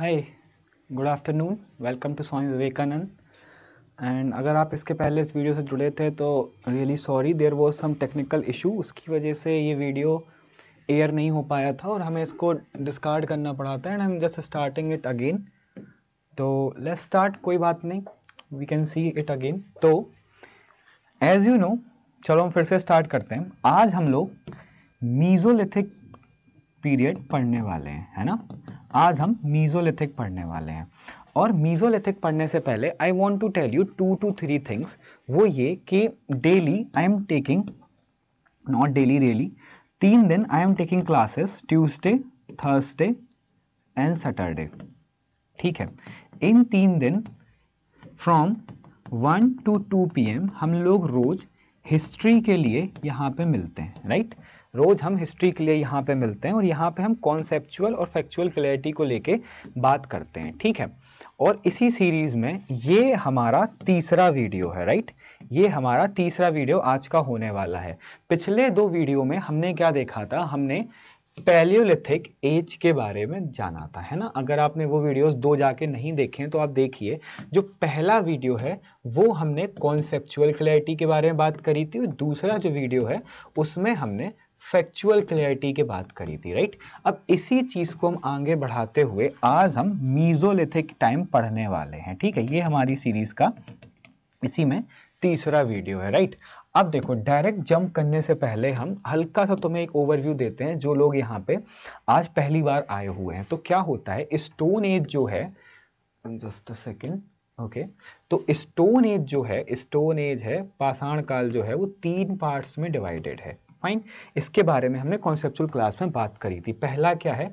Hi good afternoon welcome to Swami Vivekananda and अगर आप इसके पहले इस वीडियो से जुड़े थे तो really sorry there was some technical issue उसकी वजह से ये वीडियो एयर नहीं हो पाया था और हमें इसको डिस्कार्ड करना पड़ा था and I am just starting it again तो लेट्स स्टार्ट कोई बात नहीं we can see it again तो एज़ यू नो चलो हम फिर से स्टार्ट करते हैं आज हम लोग मीज़ोलिथिक पीरियड पढ़ने वाले हैं है ना आज हम मीज़ोलिथिक पढ़ने वाले हैं और मीज़ोलिथिक पढ़ने से पहले I want to tell you two two three things वो ये कि daily I am taking not daily daily तीन दिन I am taking classes Tuesday Thursday and Saturday ठीक है इन तीन दिन from one to two P M हम लोग रोज़ हिस्ट्री के लिए यहाँ पे मिलते हैं राइट right? रोज़ हम हिस्ट्री के लिए यहाँ पे मिलते हैं और यहाँ पे हम कॉन्सेप्चुअल और फैक्चुअल क्लैरिटी को लेके बात करते हैं ठीक है और इसी सीरीज़ में ये हमारा तीसरा वीडियो है राइट ये हमारा तीसरा वीडियो आज का होने वाला है पिछले दो वीडियो में हमने क्या देखा था हमने पैलियोलिथिक एज के बारे में जाना था है ना अगर आपने वो वीडियोस दो जाके नहीं देखे हैं तो आप देखिए जो पहला वीडियो है वो हमने कॉन्सेप्चुअल क्लैरिटी के बारे में बात करी थी और दूसरा जो वीडियो है उसमें हमने फैक्चुअल क्लियरिटी की बात करी थी राइट अब इसी चीज़ को हम आगे बढ़ाते हुए आज हम मीज़ोलिथिक टाइम पढ़ने वाले हैं ठीक है ये हमारी सीरीज़ का इसी में तीसरा वीडियो है राइट अब देखो डायरेक्ट जंप करने से पहले हम हल्का सा तुम्हें एक ओवरव्यू देते हैं जो लोग यहाँ पे आज पहली बार आए हुए हैं तो क्या होता है स्टोन एज जो है जस्ट अ सेकेंड ओके तो स्टोन एज जो है स्टोन एज है पाषाण काल जो है वो तीन पार्ट्स में डिवाइडेड है फाइन इसके बारे में हमने कॉन्सेप्चुअल क्लास में बात करी थी पहला क्या है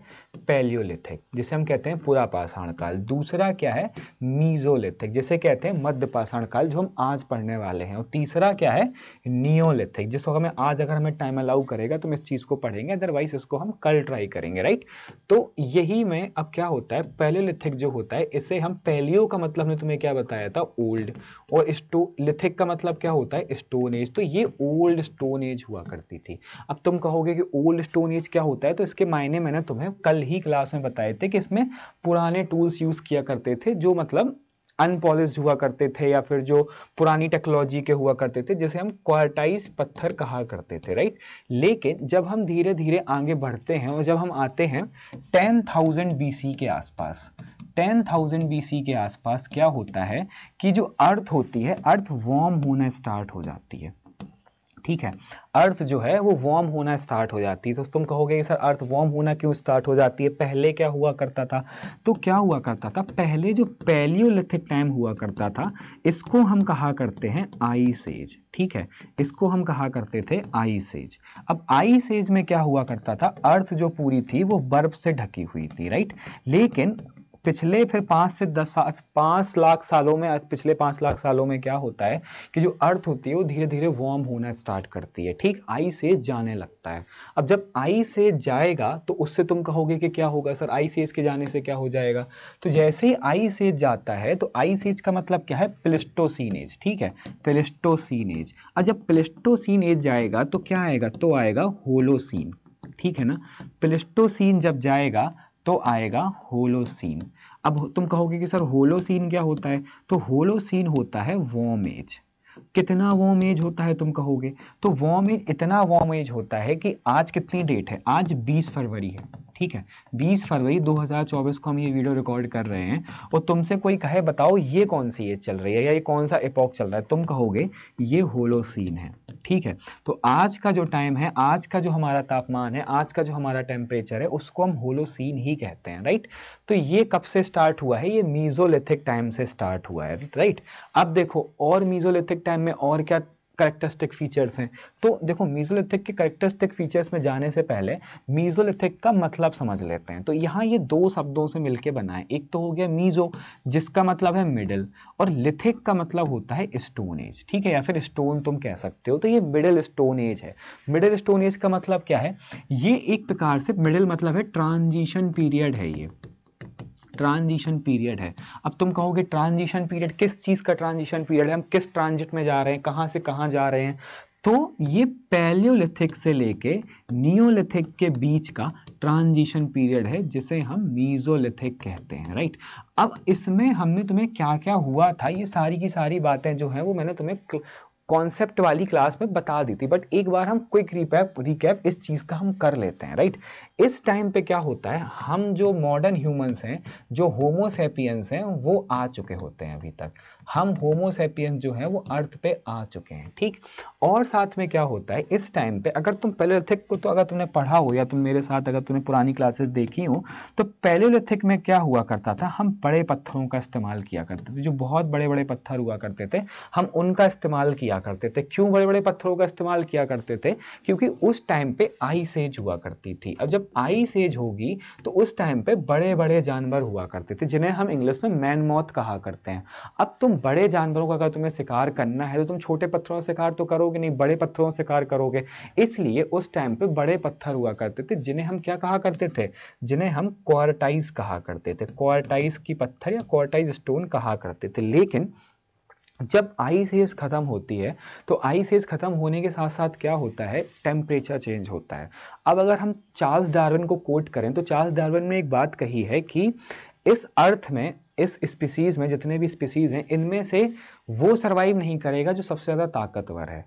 पैलियोलिथिक जिसे हम कहते हैं पूरा पाषाण काल दूसरा क्या है मीजोलिथिक जिसे कहते हैं मध्य पाषाण काल जो हम आज पढ़ने वाले हैं और तीसरा क्या है नियोलिथिक जिसको हमें आज अगर हमें टाइम अलाउ करेगा तो हम इस चीज़ को पढ़ेंगे अदरवाइज इसको हम कल ट्राई करेंगे राइट तो यही में अब क्या होता है पैलियोलिथिक जो होता है इसे हम पैलियो का मतलब हमने तुम्हें क्या बताया था ओल्ड और स्टो लिथिक का मतलब क्या होता है स्टोन एज तो ये ओल्ड स्टोन एज हुआ करती सकती थी अब तुम कहोगे कि ओल्ड स्टोन एज क्या होता है तो इसके मायने मैंने तुम्हें कल ही क्लास में बताए थे कि इसमें पुराने टूल्स यूज़ किया करते थे जो मतलब अनपॉलिश हुआ करते थे या फिर जो पुरानी टेक्नोलॉजी के हुआ करते थे जैसे हम क्वार्टाइज पत्थर कहा करते थे राइट लेकिन जब हम धीरे धीरे आगे बढ़ते हैं और जब हम आते हैं टेन थाउजेंड बी के आसपास टेन थाउजेंड बी के आसपास क्या होता है कि जो अर्थ होती है अर्थ वॉर्म होना स्टार्ट हो जाती है ठीक है अर्थ जो है वो वार्म होना स्टार्ट हो जाती है तो तुम कहोगे सर अर्थ वार्म होना क्यों स्टार्ट हो जाती है पहले क्या हुआ करता था तो क्या हुआ करता था पहले जो पैलियोलिथिक टाइम हुआ करता था इसको हम कहा करते हैं आई सेज ठीक है इसको हम कहा करते थे आई सेज अब आइस एज में क्या हुआ करता था अर्थ जो पूरी थी वो बर्फ़ से ढकी हुई थी राइट लेकिन पिछले फिर पाँच से दस पाँच लाख सालों में पिछले पाँच लाख सालों में क्या होता है कि जो अर्थ होती है वो धीरे धीरे वार्म होना स्टार्ट करती है ठीक आई से जाने लगता है अब जब आई से जाएगा तो उससे तुम कहोगे कि क्या होगा सर आई से इसके जाने से क्या हो जाएगा तो जैसे ही आई से जाता है तो आई सेज का मतलब क्या है प्लिस्टोसिन एज ठीक है प्लिस्टोसिन एज और जब प्लिस्टोसिन एज जाएगा तो क्या आएगा तो आएगा होलोसिन ठीक है ना प्लिस्टोसिन जब जाएगा तो आएगा होलोसिन अब तुम कहोगे कि सर होलोसीन क्या होता है तो होलोसीन होता है वॉम एज कितना वॉम एज होता है तुम कहोगे तो वॉम एज इतना वॉम एज होता है कि आज कितनी डेट है आज 20 फरवरी है ठीक है 20 फरवरी 2024 को हम ये वीडियो रिकॉर्ड कर रहे हैं और तुमसे कोई कहे बताओ ये कौन सी एज चल रही है या ये कौन सा एपॉक चल रहा है तुम कहोगे ये होलोसीन है ठीक है तो आज का जो टाइम है आज का जो हमारा तापमान है आज का जो हमारा टेम्परेचर है उसको हम होलोसीन ही कहते हैं राइट तो ये कब से स्टार्ट हुआ है ये मीजोलिथिक टाइम से स्टार्ट हुआ है राइट अब देखो और मीजोलिथिक टाइम में और क्या करेक्टरिस्टिक फीचर्स हैं तो देखो मीजोलिथिक के करेक्टरिस्टिक फीचर्स में जाने से पहले मीजोलिथिक का मतलब समझ लेते हैं तो यहाँ ये दो शब्दों से मिलके बना है एक तो हो गया मीजो जिसका मतलब है मिडिल और लिथिक का मतलब होता है स्टोन एज ठीक है या फिर स्टोन तुम कह सकते हो तो ये मिडिल स्टोन एज है मिडिल स्टोन एज का मतलब क्या है ये एक प्रकार से मिडिल मतलब है ट्रांजिशन पीरियड है ये ट्रांजिशन पीरियड है अब तुम कहोगे ट्रांजिशन पीरियड किस चीज़ का ट्रांजिशन पीरियड है हम किस ट्रांजिट में जा रहे हैं कहाँ से कहाँ जा रहे हैं तो ये पैलियोलिथिक से लेके नियोलिथिक के बीच का ट्रांजिशन पीरियड है जिसे हम मीजोलिथिक कहते हैं राइट अब इसमें हमने तुम्हें क्या क्या हुआ था ये सारी की सारी बातें जो हैं वो मैंने तुम्हें कॉन्सेप्ट वाली क्लास में बता दी थी बट एक बार हम क्विक रिपैप रिकैप इस चीज़ का हम कर लेते हैं राइट इस टाइम पे क्या होता है हम जो मॉडर्न ह्यूमंस हैं जो होमोसेपियंस हैं वो आ चुके होते हैं अभी तक हम होमोसेपियन जो है वो अर्थ पे आ चुके हैं ठीक और साथ में क्या होता है इस टाइम पे अगर तुम पैलोलिथिक को तो अगर तुमने पढ़ा हो या तुम मेरे साथ अगर तुमने पुरानी क्लासेस देखी हो तो पैलोलिथिक में क्या हुआ करता था हम बड़े पत्थरों का इस्तेमाल किया करते थे जो बहुत बड़े बड़े पत्थर हुआ करते थे हम उनका इस्तेमाल किया करते थे क्यों बड़े बड़े पत्थरों का इस्तेमाल किया करते थे क्योंकि उस टाइम पे आई सेज हुआ करती थी अब जब आई सेज होगी तो उस टाइम पे बड़े बड़े जानवर हुआ करते थे जिन्हें हम इंग्लिश में मैन मौत कहा करते हैं अब तुम बड़े जानवरों का अगर तुम्हें शिकार करना है तो तुम छोटे पत्थरों से शिकार तो करोगे नहीं बड़े पत्थरों से शिकार करोगे इसलिए उस टाइम पे बड़े पत्थर हुआ करते थे जिन्हें हम क्या कहा करते थे जिन्हें हम क्वारटाइज कहा करते थे क्वारटाइज की पत्थर या क्वारटाइज स्टोन कहा करते थे लेकिन जब आई सेज ख़त्म होती है तो आई सेज ख़त्म होने के साथ साथ क्या होता है टेम्परेचर चेंज होता है अब अगर हम चार्ल्स डार्विन को कोट करें तो चार्ल्स डार्विन ने एक बात कही है कि इस अर्थ में इस स्पीसीज़ में जितने भी स्पीसीज़ हैं इनमें से वो सर्वाइव नहीं करेगा जो सबसे ज़्यादा ताकतवर है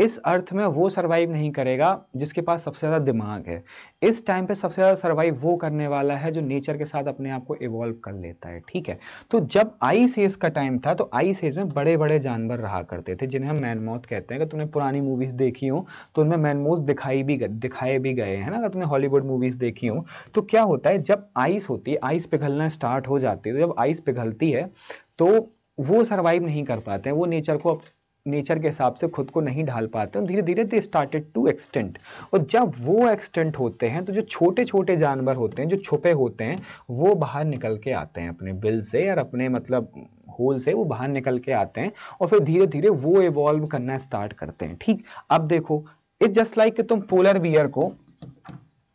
इस अर्थ में वो सरवाइव नहीं करेगा जिसके पास सबसे ज़्यादा दिमाग है इस टाइम पे सबसे ज़्यादा सरवाइव वो करने वाला है जो नेचर के साथ अपने आप को इवॉल्व कर लेता है ठीक है तो जब आइस एज का टाइम था तो आइस एज में बड़े बड़े जानवर रहा करते थे जिन्हें हम मैनमोथ कहते हैं अगर तुमने पुरानी मूवीज़ देखी हो तो उनमें मैनमोथ दिखाई भी दिखाए भी गए हैं ना अगर तुमने हॉलीवुड मूवीज़ देखी हो तो क्या होता है जब आइस होती है आइस पिघलना स्टार्ट हो जाती है तो जब आइस पिघलती है तो वो सर्वाइव नहीं कर पाते हैं वो नेचर को नेचर के हिसाब से खुद को नहीं ढाल पाते हैं धीरे धीरे दे स्टार्टेड टू एक्सटेंट और जब वो एक्सटेंट होते हैं तो जो छोटे छोटे जानवर होते हैं जो छुपे होते हैं वो बाहर निकल के आते हैं अपने बिल से और अपने मतलब होल से वो बाहर निकल के आते हैं और फिर धीरे धीरे वो इवॉल्व करना स्टार्ट करते हैं ठीक अब देखो इस जस्ट लाइक कि तुम पोलर बियर को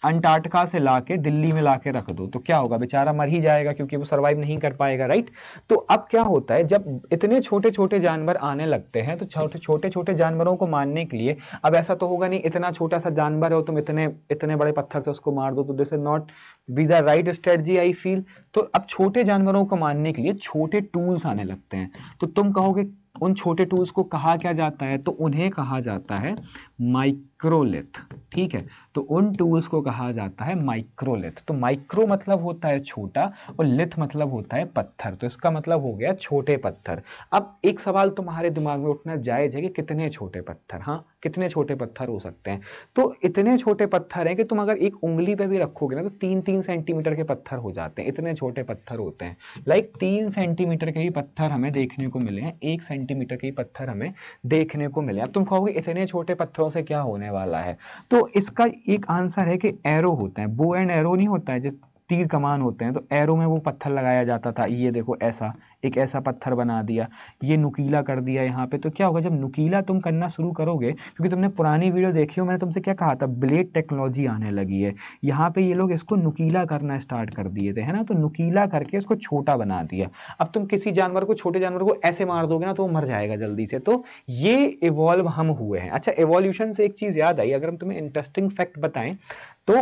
अंटार्कटिका से ला के दिल्ली में ला के रख दो तो क्या होगा बेचारा मर ही जाएगा क्योंकि वो सर्वाइव नहीं कर पाएगा राइट तो अब क्या होता है जब इतने छोटे छोटे जानवर आने लगते हैं तो छोटे छोटे छोटे जानवरों को मारने के लिए अब ऐसा तो होगा नहीं इतना छोटा सा जानवर हो तुम इतने इतने बड़े पत्थर से उसको मार दो तो this is not be the right strategy I feel तो अब छोटे जानवरों को मारने के लिए छोटे टूल्स आने लगते हैं तो तुम कहोगे उन छोटे टूल्स को कहा क्या जाता है तो उन्हें कहा जाता है माइक माइक्रोलिथ ठीक है तो उन टूल्स को कहा जाता है माइक्रोलिथ तो माइक्रो मतलब होता है छोटा और लिथ मतलब होता है पत्थर तो इसका मतलब हो गया छोटे पत्थर अब एक सवाल तुम्हारे दिमाग में उठना जायज है कि कितने छोटे पत्थर हाँ कितने छोटे पत्थर हो सकते हैं तो इतने छोटे पत्थर हैं कि तुम अगर एक उंगली पे भी रखोगे ना तो तीन तीन सेंटीमीटर के पत्थर हो जाते हैं इतने छोटे पत्थर होते हैं लाइक तीन सेंटीमीटर के ही पत्थर हमें देखने को मिले हैं एक सेंटीमीटर के ही पत्थर हमें देखने को मिले अब तुम कहोगे इतने छोटे पत्थरों से क्या होने होने वाला है तो इसका एक आंसर है कि एरो होता है बो एंड एरो नहीं होता है जिस तीर कमान होते हैं तो एरो में वो पत्थर लगाया जाता था ये देखो ऐसा एक ऐसा पत्थर बना दिया ये नुकीला कर दिया यहाँ पे तो क्या होगा जब नुकीला तुम करना शुरू करोगे क्योंकि तुमने पुरानी वीडियो देखी हो मैंने तुमसे क्या कहा था ब्लेड टेक्नोलॉजी आने लगी है यहाँ पे ये लोग इसको नुकीला करना स्टार्ट कर दिए थे है ना तो नुकीला करके इसको छोटा बना दिया अब तुम किसी जानवर को छोटे जानवर को ऐसे मार दोगे ना तो वो मर जाएगा जल्दी से तो ये इवॉल्व हम हुए हैं अच्छा एवोल्यूशन से एक चीज़ याद आई अगर हम तुम्हें इंटरेस्टिंग फैक्ट बताएं तो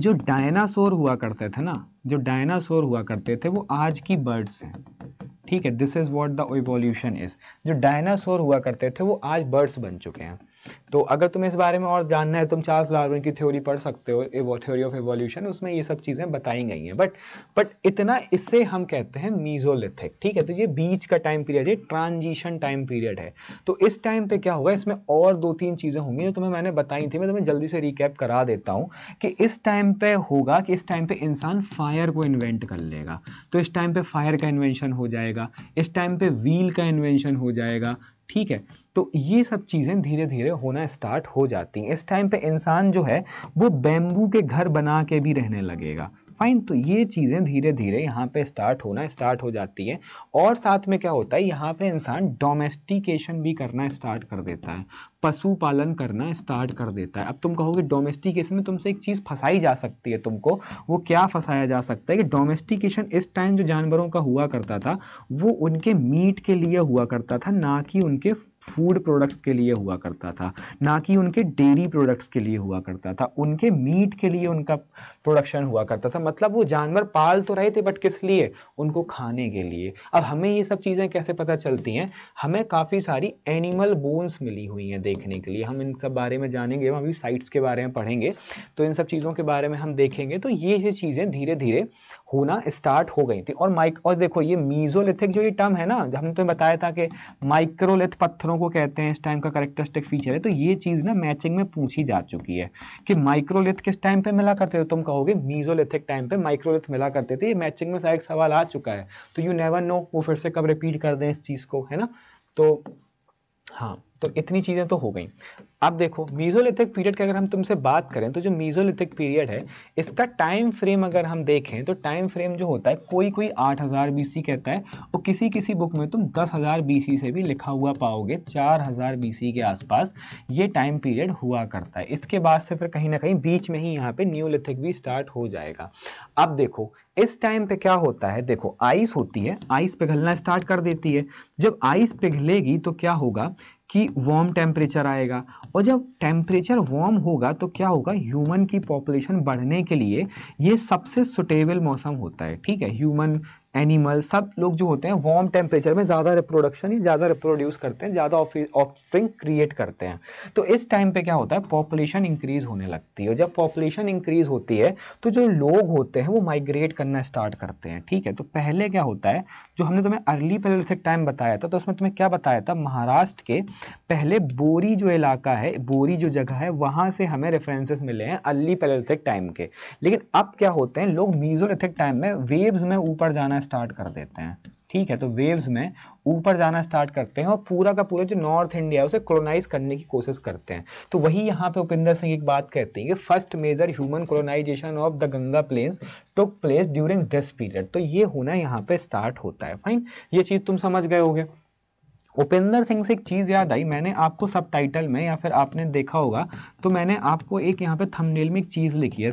जो डायनासोर हुआ करते थे ना जो डायनासोर हुआ करते थे वो आज की बर्ड्स हैं ठीक है this is what the evolution is जो डायनासोर हुआ करते थे वो आज बर्ड्स बन चुके हैं तो अगर तुम्हें इस बारे में और जानना है तुम चार्ल्स डार्विन की थ्योरी पढ़ सकते हो थ्योरी ऑफ एवोल्यूशन उसमें ये सब चीज़ें बताई गई हैं बट बट इतना इससे हम कहते हैं मीजोलिथिक ठीक है तो ये बीच का टाइम पीरियड है ट्रांजिशन टाइम पीरियड है तो इस टाइम पे क्या होगा इसमें और दो तीन चीज़ें होंगी जो तुम्हें मैंने बताई थी मैं तुम्हें जल्दी से रिकैप करा देता हूँ कि इस टाइम पे होगा कि इस टाइम पे इंसान फायर को इन्वेंट कर लेगा तो इस टाइम पे फायर का इन्वेंशन हो जाएगा इस टाइम पे व्हील का इन्वेंशन हो जाएगा ठीक है तो ये सब चीज़ें धीरे धीरे होना स्टार्ट हो जाती हैं इस टाइम पे इंसान जो है वो बैम्बू के घर बना के भी रहने लगेगा फाइन तो ये चीज़ें धीरे धीरे यहाँ पे स्टार्ट होना स्टार्ट हो जाती हैं और साथ में क्या होता है यहाँ पे इंसान डोमेस्टिकेशन भी करना स्टार्ट कर देता है पशु पालन करना स्टार्ट कर देता है अब तुम कहोगे डोमेस्टिकेशन में तुमसे एक चीज़ फंसाई जा सकती है तुमको वो क्या फंसाया जा सकता है कि डोमेस्टिकेशन इस टाइम जो जानवरों का हुआ करता था वो उनके मीट के लिए हुआ करता था ना कि उनके फूड प्रोडक्ट्स के लिए हुआ करता था ना कि उनके डेयरी प्रोडक्ट्स के लिए हुआ करता था उनके मीट के लिए उनका प्रोडक्शन हुआ करता था मतलब वो जानवर पाल तो रहे थे बट किस लिए उनको खाने के लिए अब हमें ये सब चीज़ें कैसे पता चलती हैं हमें काफ़ी सारी एनिमल बोन्स मिली हुई हैं देखने के लिए हम इन सब बारे में जानेंगे हम अभी साइट्स के बारे में पढ़ेंगे तो इन सब चीज़ों के बारे में हम देखेंगे तो ये ये चीज़ें धीरे धीरे होना स्टार्ट हो गई थी और माइक और देखो ये मीजोलिथिक जो ये टर्म है ना हमने तो बताया था कि माइक्रोलिथ पत्थरों को कहते हैं इस टाइम का करेक्टरिस्टिक फीचर है तो ये चीज़ ना मैचिंग में पूछी जा चुकी है कि माइक्रोलिथ किस टाइम पर मिला करते हो तुम कहोगे मीजोलिथिक टाइम पे माइक्रोलिथ मिला करते थे ये मैचिंग में शायद सवाल आ चुका है तो यू नेवर नो वो फिर से कब रिपीट कर दें इस चीज़ को है ना तो हाँ तो इतनी चीज़ें तो हो गई अब देखो मीज़ोलिथिक पीरियड की अगर हम तुमसे बात करें तो जो मीज़ोलिथिक पीरियड है इसका टाइम फ्रेम अगर हम देखें तो टाइम फ्रेम जो होता है कोई कोई 8000 बीसी कहता है और किसी किसी बुक में तुम 10000 बीसी से भी लिखा हुआ पाओगे 4000 बीसी के आसपास ये टाइम पीरियड हुआ करता है इसके बाद से फिर कहीं ना कहीं बीच में ही यहाँ पर न्यूलिथिक भी स्टार्ट हो जाएगा अब देखो इस टाइम पे क्या होता है देखो आइस होती है आइस पिघलना स्टार्ट कर देती है जब आइस पिघलेगी तो क्या होगा कि वार्म टेम्परेचर आएगा और जब टेम्परेचर वार्म होगा तो क्या होगा ह्यूमन की पॉपुलेशन बढ़ने के लिए ये सबसे सुटेबल मौसम होता है ठीक है ह्यूमन एनिमल सब लोग जो होते हैं वार्म टेम्परेचर में ज़्यादा रिप्रोडक्शन या ज़्यादा रिप्रोड्यूस करते हैं ज़्यादा ऑफस्प्रिंग क्रिएट करते हैं तो इस टाइम पे क्या होता है पॉपुलेशन इंक्रीज़ होने लगती है और जब पॉपुलेशन इंक्रीज़ होती है तो जो लोग होते हैं वो माइग्रेट करना स्टार्ट करते हैं ठीक है तो पहले क्या होता है जो हमने तुम्हें अर्ली पेलोलिथिक टाइम बताया था तो उसमें तुम्हें क्या बताया था महाराष्ट्र के पहले बोरी जो इलाका है बोरी जो जगह है वहाँ से हमें रेफरेंसेस मिले हैं अर्ली पेलोलिथिक टाइम के लेकिन अब क्या होते हैं लोग मीजोलिथिक टाइम में वेव्स में ऊपर जाना जाना स्टार्ट कर देते हैं ठीक है तो वेव्स में ऊपर जाना स्टार्ट करते हैं और पूरा का पूरा जो नॉर्थ इंडिया है उसे कोलोनाइज करने की कोशिश करते हैं तो वही यहाँ पे उपेंद्र सिंह एक बात कहते हैं कि first major human colonization of the Ganga plains took place during this period तो ये होना यहाँ पे स्टार्ट होता है फाइन ये चीज़ तुम समझ गए होगे उपेंद्र सिंह से एक चीज़ याद आई मैंने आपको सब टाइटल में या फिर आपने देखा होगा तो मैंने आपको एक यहाँ पे थंबनेल में एक चीज़ लिखी है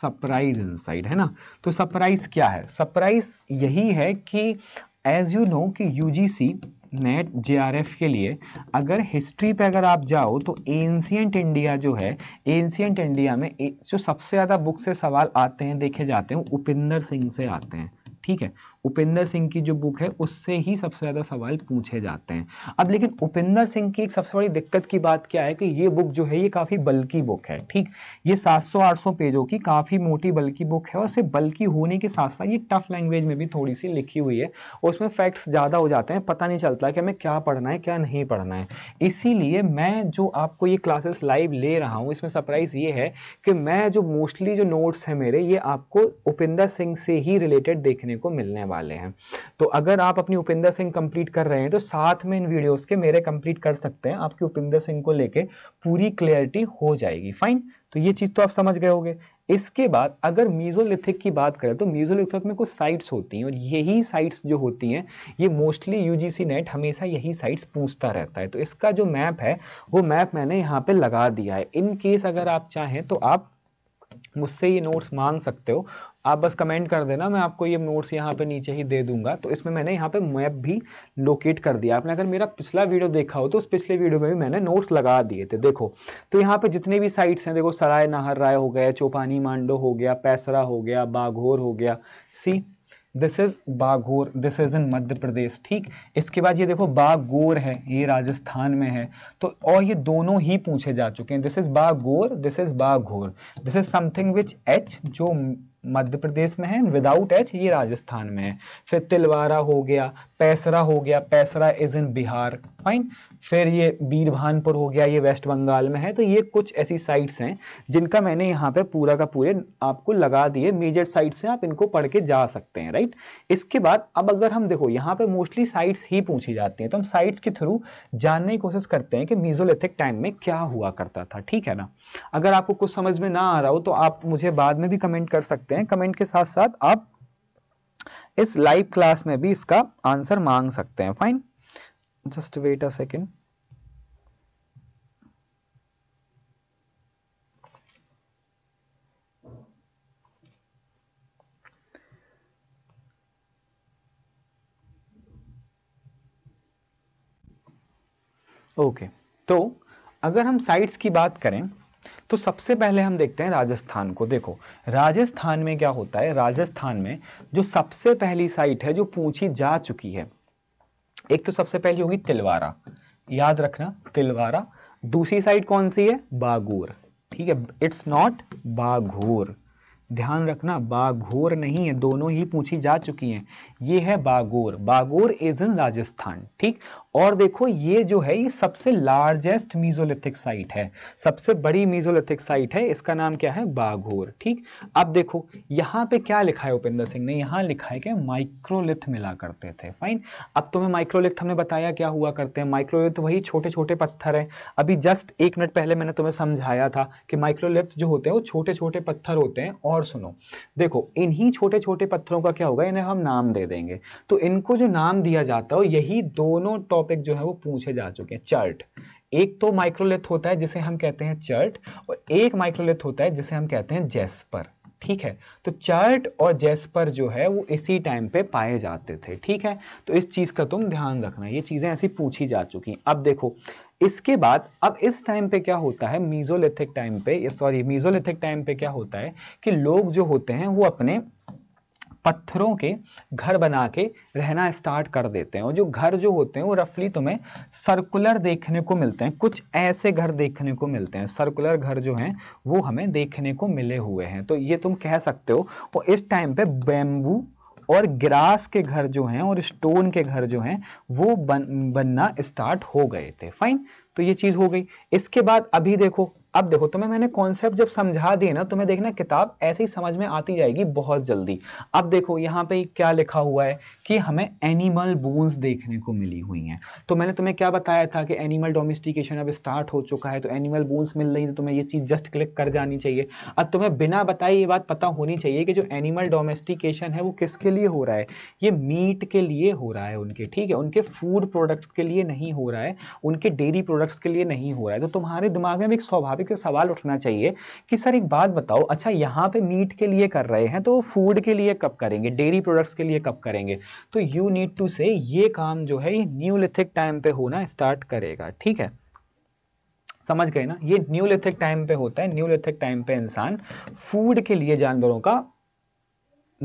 सरप्राइज इन साइड है ना तो सरप्राइज क्या है सरप्राइज यही है कि एज यू नो कि U G C NET J R F के लिए अगर हिस्ट्री पे अगर आप जाओ तो एंशियंट इंडिया जो है एंशियंट इंडिया में जो सबसे ज़्यादा बुक से सवाल आते हैं देखे जाते हैं उपेंद्र सिंह से आते हैं ठीक है उपेंद्र सिंह की जो बुक है उससे ही सबसे ज़्यादा सवाल पूछे जाते हैं अब लेकिन उपेंद्र सिंह की एक सबसे बड़ी दिक्कत की बात क्या है कि ये बुक जो है ये काफ़ी बल्कि बुक है ठीक ये 700-800 पेजों की काफ़ी मोटी बल्कि बुक है और सिर्फ बल्कि होने के साथ साथ ये टफ लैंग्वेज में भी थोड़ी सी लिखी हुई है और उसमें फैक्ट्स ज़्यादा हो जाते हैं पता नहीं चलता कि हमें क्या पढ़ना है क्या नहीं पढ़ना है इसीलिए मैं जो आपको ये क्लासेस लाइव ले रहा हूँ इसमें सरप्राइज़ ये है कि मैं जो मोस्टली जो नोट्स हैं मेरे ये आपको उपेंद्र सिंह से ही रिलेटेड देखने को मिलने वाले वाले हैं तो अगर आप अपनी उपेंद्र सिंह कंप्लीट कर रहे हैं तो साथ में इन वीडियोस के मेरे कंप्लीट कर सकते हैं आपकी उपेंद्र सिंह को लेके पूरी क्लियरिटी हो जाएगी फाइन तो ये चीज़ तो आप समझ गए होंगे इसके बाद अगर मीज़ोलिथिक की बात करें तो मीज़ोलिथिक में कुछ साइट्स होती हैं और यही साइट्स जो होती हैं ये मोस्टली यूजीसी नेट हमेशा यही साइट्स पूछता रहता है तो इसका जो मैप है वो मैप मैंने यहाँ पे लगा दिया है इन केस अगर आप चाहें तो आप मुझसे ये नोट्स मांग सकते हो आप बस कमेंट कर देना मैं आपको ये नोट्स यहाँ पे नीचे ही दे दूंगा तो इसमें मैंने यहाँ पे मैप भी लोकेट कर दिया आपने अगर मेरा पिछला वीडियो देखा हो तो उस पिछले वीडियो में भी मैंने नोट्स लगा दिए थे देखो तो यहाँ पे जितने भी साइट्स हैं देखो सराय नाहर राय हो गया चौपानी मांडो हो गया पैसरा हो गया बाघोर हो गया see this is Bagor this is in Madhya Pradesh ठीक इसके बाद ये देखो बाघोर है ये राजस्थान में है तो और ये दोनों ही पूछे जा चुके हैं this is Bagor this is Bagor this is something which H जो मध्य प्रदेश में है विदाउट एच ये राजस्थान में है फिर तिलवारा हो गया पैसरा हो गया Paisra is in Bihar fine फिर ये बीरभानपुर हो गया ये वेस्ट बंगाल में है तो ये कुछ ऐसी साइट्स हैं जिनका मैंने यहाँ पे पूरा का पूरे आपको लगा दिए मेजर साइट्स हैं आप इनको पढ़ के जा सकते हैं राइट इसके बाद अब अगर हम देखो यहाँ पे मोस्टली साइट्स ही पूछी जाती हैं तो हम साइट्स के थ्रू जानने की कोशिश करते हैं कि मीजोलिथिक टाइम में क्या हुआ करता था ठीक है ना अगर आपको कुछ समझ में ना आ रहा हो तो आप मुझे बाद में भी कमेंट कर सकते हैं कमेंट के साथ साथ आप इस लाइव क्लास में भी इसका आंसर मांग सकते हैं fine just wait a second okay okay. तो अगर हम साइट्स की बात करें तो सबसे पहले हम देखते हैं राजस्थान को देखो राजस्थान में क्या होता है राजस्थान में जो सबसे पहली साइट है जो पूछी जा चुकी है एक तो सबसे पहली होगी तिलवारा याद रखना तिलवारा दूसरी साइड कौन सी है बागूर ठीक है इट्स नॉट बाघोर ध्यान रखना बाघोर नहीं है दोनों ही पूछी जा चुकी हैं ये है बागोर बागोर इज इन राजस्थान ठीक और देखो ये जो है ये सबसे लार्जेस्ट मीजोलिथिक साइट है सबसे बड़ी मीजोलिथिक साइट है इसका नाम क्या है बाघोर ठीक अब देखो यहाँ पे क्या लिखा है उपेंद्र सिंह ने यहाँ लिखा है कि माइक्रोलिथ मिला करते थे फाइन अब तुम्हें माइक्रोलिथ हमने बताया क्या हुआ करते हैं माइक्रोलिथ वही छोटे छोटे पत्थर हैं अभी जस्ट एक मिनट पहले मैंने तुम्हें समझाया था कि माइक्रोलिथ जो होते हैं वो छोटे छोटे पत्थर होते हैं और सुनो देखो इन्हीं छोटे छोटे पत्थरों का क्या होगा इन्हें हम नाम दे देंगे तो इनको जो नाम दिया जाता हो यही दोनों टॉप टॉपिक जो है वो पूछे जा चुके हैं चार्ट एक तो माइक्रोलेथ होता है जिसे हम कहते हैं चार्ट और एक माइक्रोलेथ होता है जिसे हम कहते हैं जेस्पर ठीक है तो चार्ट और जेस्पर जो है वो इसी टाइम पे पाए जाते थे ठीक है तो इस चीज़ का तुम ध्यान रखना ये चीज़ें ऐसी पूछी जा चुकी अब देखो इसके बाद अब इस टाइम पे क्या होता है मीजोलिथिक टाइम पे सॉरी मीजोलिथिक टाइम पे क्या होता है कि लोग जो होते हैं वो अपने पत्थरों के घर बना के रहना स्टार्ट कर देते हैं और जो घर जो होते हैं वो रफली तुम्हें सर्कुलर देखने को मिलते हैं कुछ ऐसे घर देखने को मिलते हैं सर्कुलर घर जो हैं वो हमें देखने को मिले हुए हैं तो ये तुम कह सकते हो और इस टाइम पे बैम्बू और ग्रास के घर जो हैं और स्टोन के घर जो हैं वो बन बनना स्टार्ट हो गए थे फाइन तो ये चीज़ हो गई इसके बाद अभी देखो अब देखो तुम्हें मैंने कॉन्सेप्ट जब समझा दिए ना तुम्हें देखना किताब ऐसे ही समझ में आती जाएगी बहुत जल्दी अब देखो यहाँ पे क्या लिखा हुआ है कि हमें एनिमल बोन्स देखने को मिली हुई हैं तो मैंने तुम्हें क्या बताया था कि एनिमल डोमेस्टिकेशन अब स्टार्ट हो चुका है तो एनिमल बोन्स मिल रही थी तो तुम्हें ये चीज़ जस्ट क्लिक कर जानी चाहिए अब तुम्हें बिना बताए ये बात पता होनी चाहिए कि जो एनिमल डोमेस्टिकेशन है वो किसके लिए हो रहा है ये मीट के लिए हो रहा है उनके ठीक है उनके फूड प्रोडक्ट्स के लिए नहीं हो रहा है उनके डेयरी प्रोडक्ट्स के लिए नहीं हो रहा है तो तुम्हारे दिमाग में एक स्वाभाविक टॉपिक से सवाल उठना चाहिए कि सर एक बात बताओ अच्छा यहाँ पे मीट के लिए कर रहे हैं तो फूड के लिए कब करेंगे डेयरी प्रोडक्ट्स के लिए कब करेंगे तो यू नीड टू से ये काम जो है ये न्यूलिथिक टाइम पे होना स्टार्ट करेगा ठीक है समझ गए ना ये न्यूलिथिक टाइम पे होता है न्यूलिथिक टाइम पे इंसान फूड के लिए जानवरों का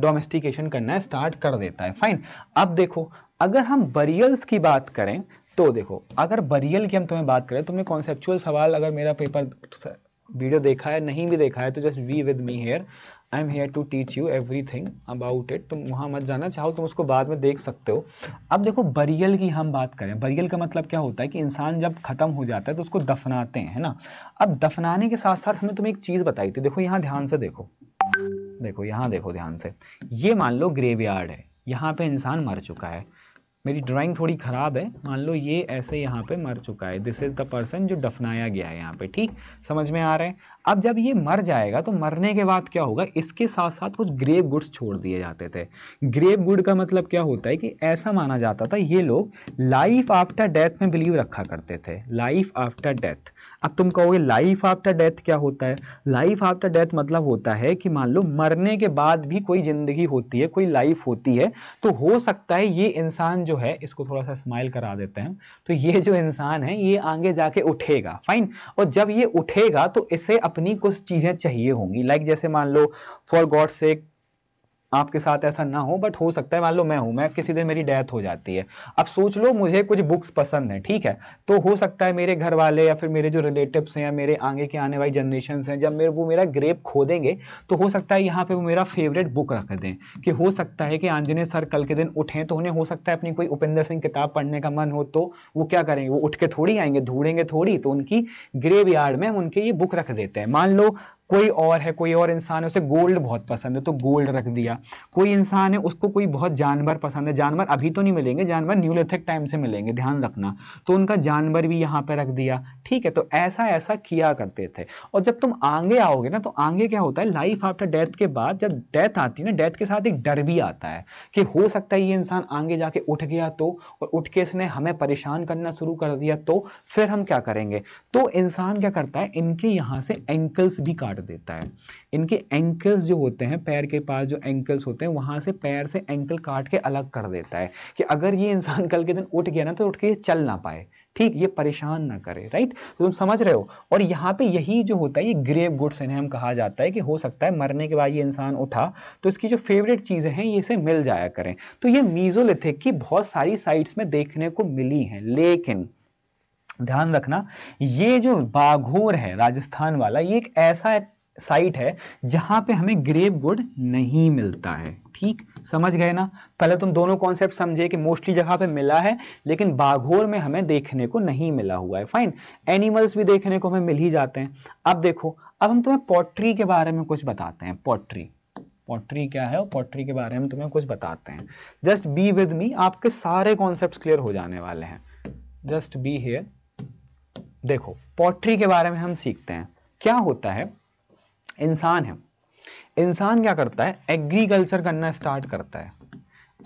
डोमेस्टिकेशन करना स्टार्ट कर देता है फाइन अब देखो अगर हम बरियल्स की बात करें तो देखो अगर बरियल की हम तुम्हें बात करें तुमने कॉन्सेप्चुअल सवाल अगर मेरा पेपर वीडियो देखा है नहीं भी देखा है तो just we with me here I am here to teach you everything about it तुम वहाँ मत जाना चाहो तुम उसको बाद में देख सकते हो अब देखो बरियल की हम बात करें बरियल का मतलब क्या होता है कि इंसान जब ख़त्म हो जाता है तो उसको दफनाते हैं है ना अब दफनाने के साथ साथ हमने तुम्हें एक चीज़ बताई थी देखो यहाँ ध्यान से देखो देखो यहाँ देखो ध्यान से ये मान लो ग्रेवयार्ड है यहाँ पे इंसान मर चुका है मेरी ड्राइंग थोड़ी ख़राब है मान लो ये ऐसे यहाँ पे मर चुका है दिस इज़ द पर्सन जो दफनाया गया है यहाँ पे ठीक समझ में आ रहा है अब जब ये मर जाएगा तो मरने के बाद क्या होगा इसके साथ साथ कुछ ग्रेप गुड्स छोड़ दिए जाते थे ग्रेप गुड का मतलब क्या होता है कि ऐसा माना जाता था ये लोग लाइफ आफ्टर डेथ में बिलीव रखा करते थे लाइफ आफ्टर डेथ अब तुम कहोगे लाइफ आफ्टर डेथ क्या होता है लाइफ आफ्टर डेथ मतलब होता है कि मान लो मरने के बाद भी कोई ज़िंदगी होती है कोई लाइफ होती है तो हो सकता है ये इंसान जो है इसको थोड़ा सा स्माइल करा देते हैं तो ये जो इंसान है ये आगे जाके उठेगा फाइन और जब ये उठेगा तो इसे अपनी कुछ चीज़ें चाहिए होंगी लाइक like जैसे मान लो फॉर गॉड सेक आपके साथ ऐसा ना हो बट हो सकता है मान लो मैं हूँ मैं किसी दिन मेरी डेथ हो जाती है अब सोच लो मुझे कुछ बुक्स पसंद है ठीक है तो हो सकता है मेरे घर वाले या फिर मेरे जो रिलेटिव्स हैं या मेरे आगे के आने वाली जनरेशन हैं जब मेरे वो मेरा ग्रेप खोदेंगे तो हो सकता है यहाँ पे वो मेरा फेवरेट बुक रख दें कि हो सकता है कि आंजने सर कल के दिन उठें तो उन्हें हो सकता है अपनी कोई उपेंद्र सिंह किताब पढ़ने का मन हो तो वो क्या करेंगे वो उठ के थोड़ी आएंगे ढूंढेंगे थोड़ी तो उनकी ग्रेव यार्ड में हम उनके ये बुक रख देते हैं मान लो कोई और है कोई और इंसान है उसे गोल्ड बहुत पसंद है तो गोल्ड रख दिया कोई इंसान है उसको कोई बहुत जानवर पसंद है जानवर अभी तो नहीं मिलेंगे जानवर न्यूलिथिक टाइम से मिलेंगे ध्यान रखना तो उनका जानवर भी यहाँ पर रख दिया ठीक है तो ऐसा ऐसा किया करते थे और जब तुम आगे आओगे ना तो आगे क्या होता है लाइफ आफ्टर डेथ के बाद जब डेथ आती है ना डेथ के साथ एक डर भी आता है कि हो सकता है ये इंसान आगे जाके उठ गया तो और उठ के इसने हमें परेशान करना शुरू कर दिया तो फिर हम क्या करेंगे तो इंसान क्या करता है इनके यहाँ से एंकल्स भी काट कर देता है इनके एंकल्स जो होते हैं पैर के पास जो एंकल्स होते हैं वहाँ से पैर से एंकल काट के अलग कर देता है कि अगर ये इंसान कल के दिन उठ गया ना तो उठ के ये चल ना पाए ठीक ये परेशान ना करे राइट तो तुम समझ रहे हो और यहाँ पे यही जो होता है ये ग्रेव गुड्स इन्हें हम कहा जाता है कि हो सकता है मरने के बाद ये इंसान उठा तो इसकी जो फेवरेट चीज़ें हैं ये इसे मिल जाया करें तो ये मीज़ोलिथिक की बहुत सारी साइट्स में देखने को मिली हैं लेकिन ध्यान रखना ये जो बाघोर है राजस्थान वाला ये एक ऐसा साइट है जहां पे हमें ग्रेप गुड नहीं मिलता है ठीक समझ गए ना पहले तुम दोनों कॉन्सेप्ट समझे कि मोस्टली जगह पे मिला है लेकिन बाघोर में हमें देखने को नहीं मिला हुआ है फाइन एनिमल्स भी देखने को हमें मिल ही जाते हैं अब देखो अब हम तुम्हें पॉट्री के बारे में कुछ बताते हैं पॉट्री पॉट्री क्या है और पॉट्री के बारे में तुम्हें कुछ बताते हैं जस्ट बी विद मी आपके सारे कॉन्सेप्ट क्लियर हो जाने वाले हैं जस्ट बी हेयर देखो पॉटरी के बारे में हम सीखते हैं क्या होता है इंसान है इंसान क्या करता है एग्रीकल्चर करना स्टार्ट करता है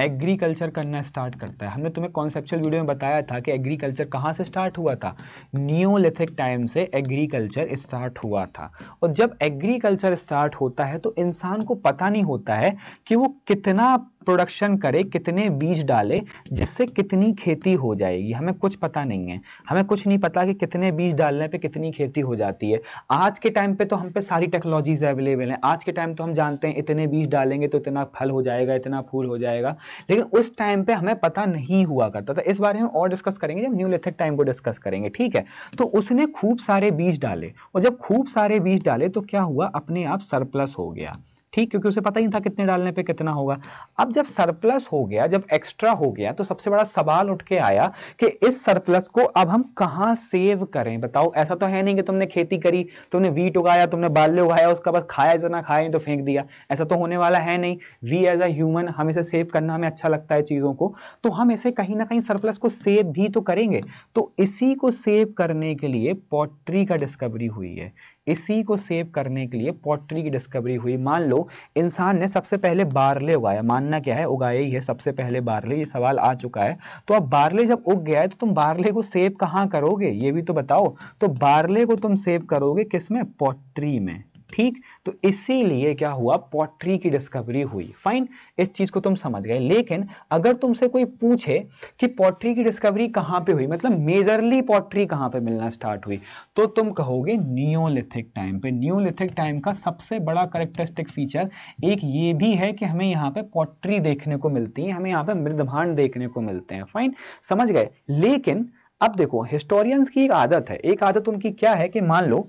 एग्रीकल्चर करना स्टार्ट करता है हमने तुम्हें कॉन्सेप्चुअल वीडियो में बताया था कि एग्रीकल्चर कहाँ से स्टार्ट हुआ था न्योलिथिक टाइम से एग्रीकल्चर स्टार्ट हुआ था और जब एग्रीकल्चर स्टार्ट होता है तो इंसान को पता नहीं होता है कि वो कितना प्रोडक्शन करे कितने बीज डाले जिससे कितनी खेती हो जाएगी हमें कुछ पता नहीं है हमें कुछ नहीं पता कि कितने बीज डालने पे कितनी खेती हो जाती है आज के टाइम पे तो हम पे सारी टेक्नोलॉजीज अवेलेबल हैं आज के टाइम तो हम जानते हैं इतने बीज डालेंगे तो इतना फल हो जाएगा इतना फूल हो जाएगा लेकिन उस टाइम पर हमें पता नहीं हुआ करता था इस बारे में और डिस्कस करेंगे जब लेथिक टाइम को डिस्कस करेंगे ठीक है तो उसने खूब सारे बीज डाले और जब खूब सारे बीज डाले तो क्या हुआ अपने आप सरप्लस हो गया ठीक क्योंकि उसे पता ही था कितने डालने पे कितना होगा अब जब सरप्लस हो गया जब एक्स्ट्रा हो गया तो सबसे बड़ा सवाल उठ के आया कि इस सरप्लस को अब हम कहाँ सेव करें बताओ ऐसा तो है नहीं कि तुमने खेती करी तुमने वीट उगाया तुमने बाल्य उगाया उसका बस खाया जितना खाया तो फेंक दिया ऐसा तो होने वाला है नहीं वी एज अ ह्यूमन हम इसे सेव करना हमें अच्छा लगता है चीज़ों को तो हम इसे कहीं ना कहीं सरप्लस को सेव भी तो करेंगे तो इसी को सेव करने के लिए पॉटरी का डिस्कवरी हुई है इसी को सेव करने के लिए पॉटरी की डिस्कवरी हुई मान लो इंसान ने सबसे पहले बारले उगाया मानना क्या है उगाया ही है सबसे पहले बारले ये सवाल आ चुका है तो अब बारले जब उग गया है तो तुम बारले को सेव कहाँ करोगे ये भी तो बताओ तो बारले को तुम सेव करोगे किस में पॉटरी में ठीक तो इसीलिए क्या हुआ पॉटरी की डिस्कवरी हुई फाइन इस चीज़ को तुम समझ गए लेकिन अगर तुमसे कोई पूछे कि पॉटरी की डिस्कवरी कहां पे हुई मतलब मेजरली पॉटरी कहां पे मिलना स्टार्ट हुई तो तुम कहोगे न्योलिथिक टाइम पे न्यूलिथिक टाइम का सबसे बड़ा करेक्टरिस्टिक फीचर एक ये भी है कि हमें यहाँ पे पॉटरी देखने को मिलती है हमें यहाँ पे मृदभांड देखने को मिलते हैं फाइन समझ गए लेकिन अब देखो हिस्टोरियंस की एक आदत है एक आदत उनकी क्या है कि मान लो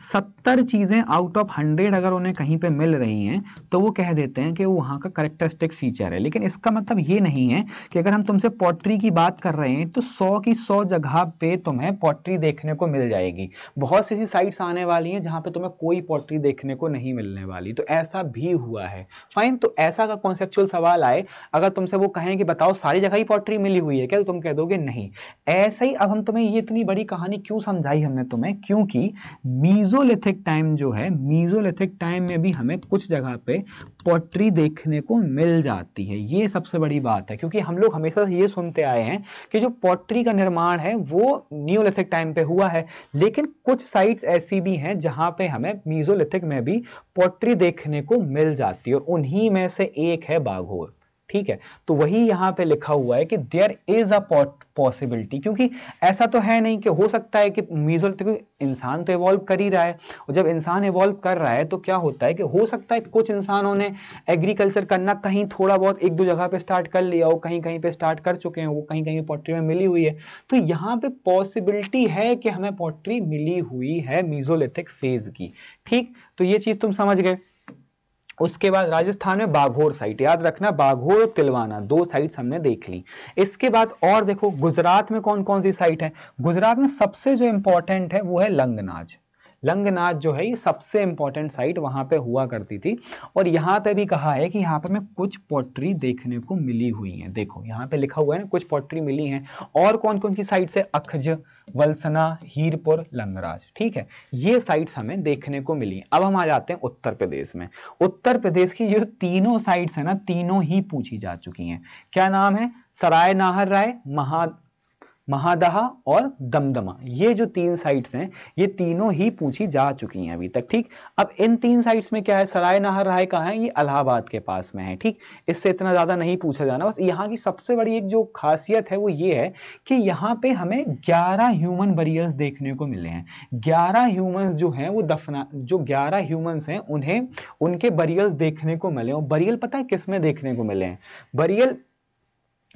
सत्तर चीज़ें आउट ऑफ हंड्रेड अगर उन्हें कहीं पे मिल रही हैं तो वो कह देते हैं कि वो का करेक्टरिस्टिक फीचर है लेकिन इसका मतलब ये नहीं है कि अगर हम तुमसे पॉटरी की बात कर रहे हैं तो सौ की सौ जगह पे तुम्हें पॉटरी देखने को मिल जाएगी बहुत सी ऐसी साइट्स आने वाली हैं जहां पर तुम्हें कोई पॉटरी देखने को नहीं मिलने वाली तो ऐसा भी हुआ है फाइन तो ऐसा का कॉन्सेप्चुअल सवाल आए अगर तुमसे वो कहें कि बताओ सारी जगह ही पॉटरी मिली हुई है क्या तो तुम कह दोगे नहीं ऐसे ही अब हम तुम्हें ये इतनी बड़ी कहानी क्यों समझाई हमने तुम्हें क्योंकि मी मीजोलिथिक टाइम जो है मीजोलिथिक टाइम में भी हमें कुछ जगह पे पॉटरी देखने को मिल जाती है ये सबसे बड़ी बात है क्योंकि हम लोग हमेशा ये सुनते आए हैं कि जो पॉटरी का निर्माण है वो न्यूलिथिक टाइम पे हुआ है लेकिन कुछ साइट्स ऐसी भी हैं जहाँ पे हमें मीजोलिथिक में भी पॉटरी देखने को मिल जाती है और उन्हीं में से एक है बाघोर ठीक है तो वही यहां पे लिखा हुआ है कि देयर इज अ पॉसिबिलिटी क्योंकि ऐसा तो है नहीं कि हो सकता है कि मीजल तो इंसान तो इवॉल्व कर ही रहा है और जब इंसान इवॉल्व कर रहा है तो क्या होता है कि हो सकता है कुछ इंसानों ने एग्रीकल्चर करना कहीं थोड़ा बहुत एक दो जगह पे स्टार्ट कर लिया हो कहीं कहीं पे स्टार्ट कर चुके हैं वो कहीं कहीं पोट्री में मिली हुई है तो यहाँ पे पॉसिबिलिटी है कि हमें पोट्री मिली हुई है मीजोलिथिक फेज की ठीक तो ये चीज़ तुम समझ गए उसके बाद राजस्थान में बाघोर साइट याद रखना बाघोर और तिलवाना दो साइट्स हमने देख ली इसके बाद और देखो गुजरात में कौन कौन सी साइट है गुजरात में सबसे जो इंपॉर्टेंट है वो है लंगनाज लंगनाथ जो है ये सबसे इंपॉर्टेंट साइट वहां पे हुआ करती थी और यहाँ पे भी कहा है कि यहाँ पे मैं कुछ पोट्री देखने को मिली हुई है देखो यहाँ पे लिखा हुआ है ना कुछ पोट्री मिली है और कौन कौन की साइट है अखज वलसना हीरपुर लंगराज ठीक है ये साइट्स हमें देखने को मिली हैं अब हम आ जाते हैं उत्तर प्रदेश में उत्तर प्रदेश की जो तीनों साइट्स हैं ना तीनों ही पूछी जा चुकी हैं क्या नाम है सराय नाहर राय महा महादहा और दमदमा ये जो तीन साइट्स हैं ये तीनों ही पूछी जा चुकी हैं अभी तक ठीक अब इन तीन साइट्स में क्या है सराय नहर राय कहाँ है ये अलाहाबाद के पास में है ठीक इससे इतना ज़्यादा नहीं पूछा जाना बस यहाँ की सबसे बड़ी एक जो खासियत है वो ये है कि यहाँ पे हमें ग्यारह ह्यूमन बरियर्स देखने को मिले हैं ग्यारह ह्यूमन्स जो हैं वो दफना जो ग्यारह ह्यूमन्स हैं उन्हें उनके बरियल्स देखने को मिले और बरियल पता है किस में देखने को मिले हैं बरियल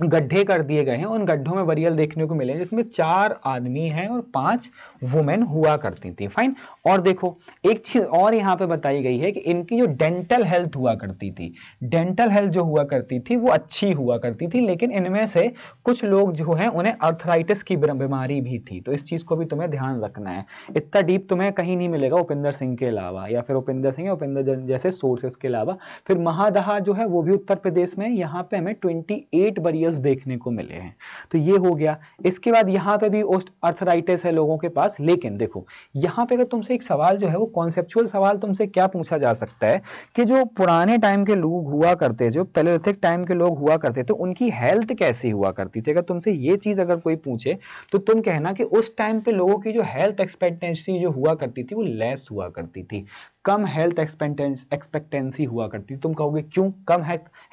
गड्ढे कर दिए गए हैं उन गड्ढों में बरियल देखने को मिले जिसमें चार आदमी हैं और पांच वुमेन हुआ करती थी फाइन और देखो एक चीज़ और यहाँ पे बताई गई है कि इनकी जो डेंटल हेल्थ हुआ करती थी डेंटल हेल्थ जो हुआ करती थी वो अच्छी हुआ करती थी लेकिन इनमें से कुछ लोग जो हैं उन्हें अर्थराइटिस की बीमारी भी थी तो इस चीज़ को भी तुम्हें ध्यान रखना है इतना डीप तुम्हें कहीं नहीं मिलेगा उपेंद्र सिंह के अलावा या फिर उपेंद्र सिंह उपेंद्र जैसे सोर्सेस के अलावा फिर महादहा जो है वो भी उत्तर प्रदेश में यहाँ पे हमें ट्वेंटी एट बरियल बैरियर्स देखने को मिले हैं तो ये हो गया इसके बाद यहाँ पे भी अर्थराइटिस है लोगों के पास लेकिन देखो यहाँ पे अगर तुमसे एक सवाल जो है वो कॉन्सेप्चुअल सवाल तुमसे क्या पूछा जा सकता है कि जो पुराने टाइम के लोग हुआ करते जो पेलोथिक टाइम के लोग हुआ करते थे उनकी हेल्थ कैसी हुआ करती थी अगर तुमसे ये चीज़ अगर कोई पूछे तो तुम कहना कि उस टाइम पर लोगों की जो हेल्थ एक्सपेक्टेंसी जो हुआ करती थी वो लेस हुआ करती थी कम हेल्थ एक्सपेक्टेंसी हुआ करती तुम कहोगे क्यों कम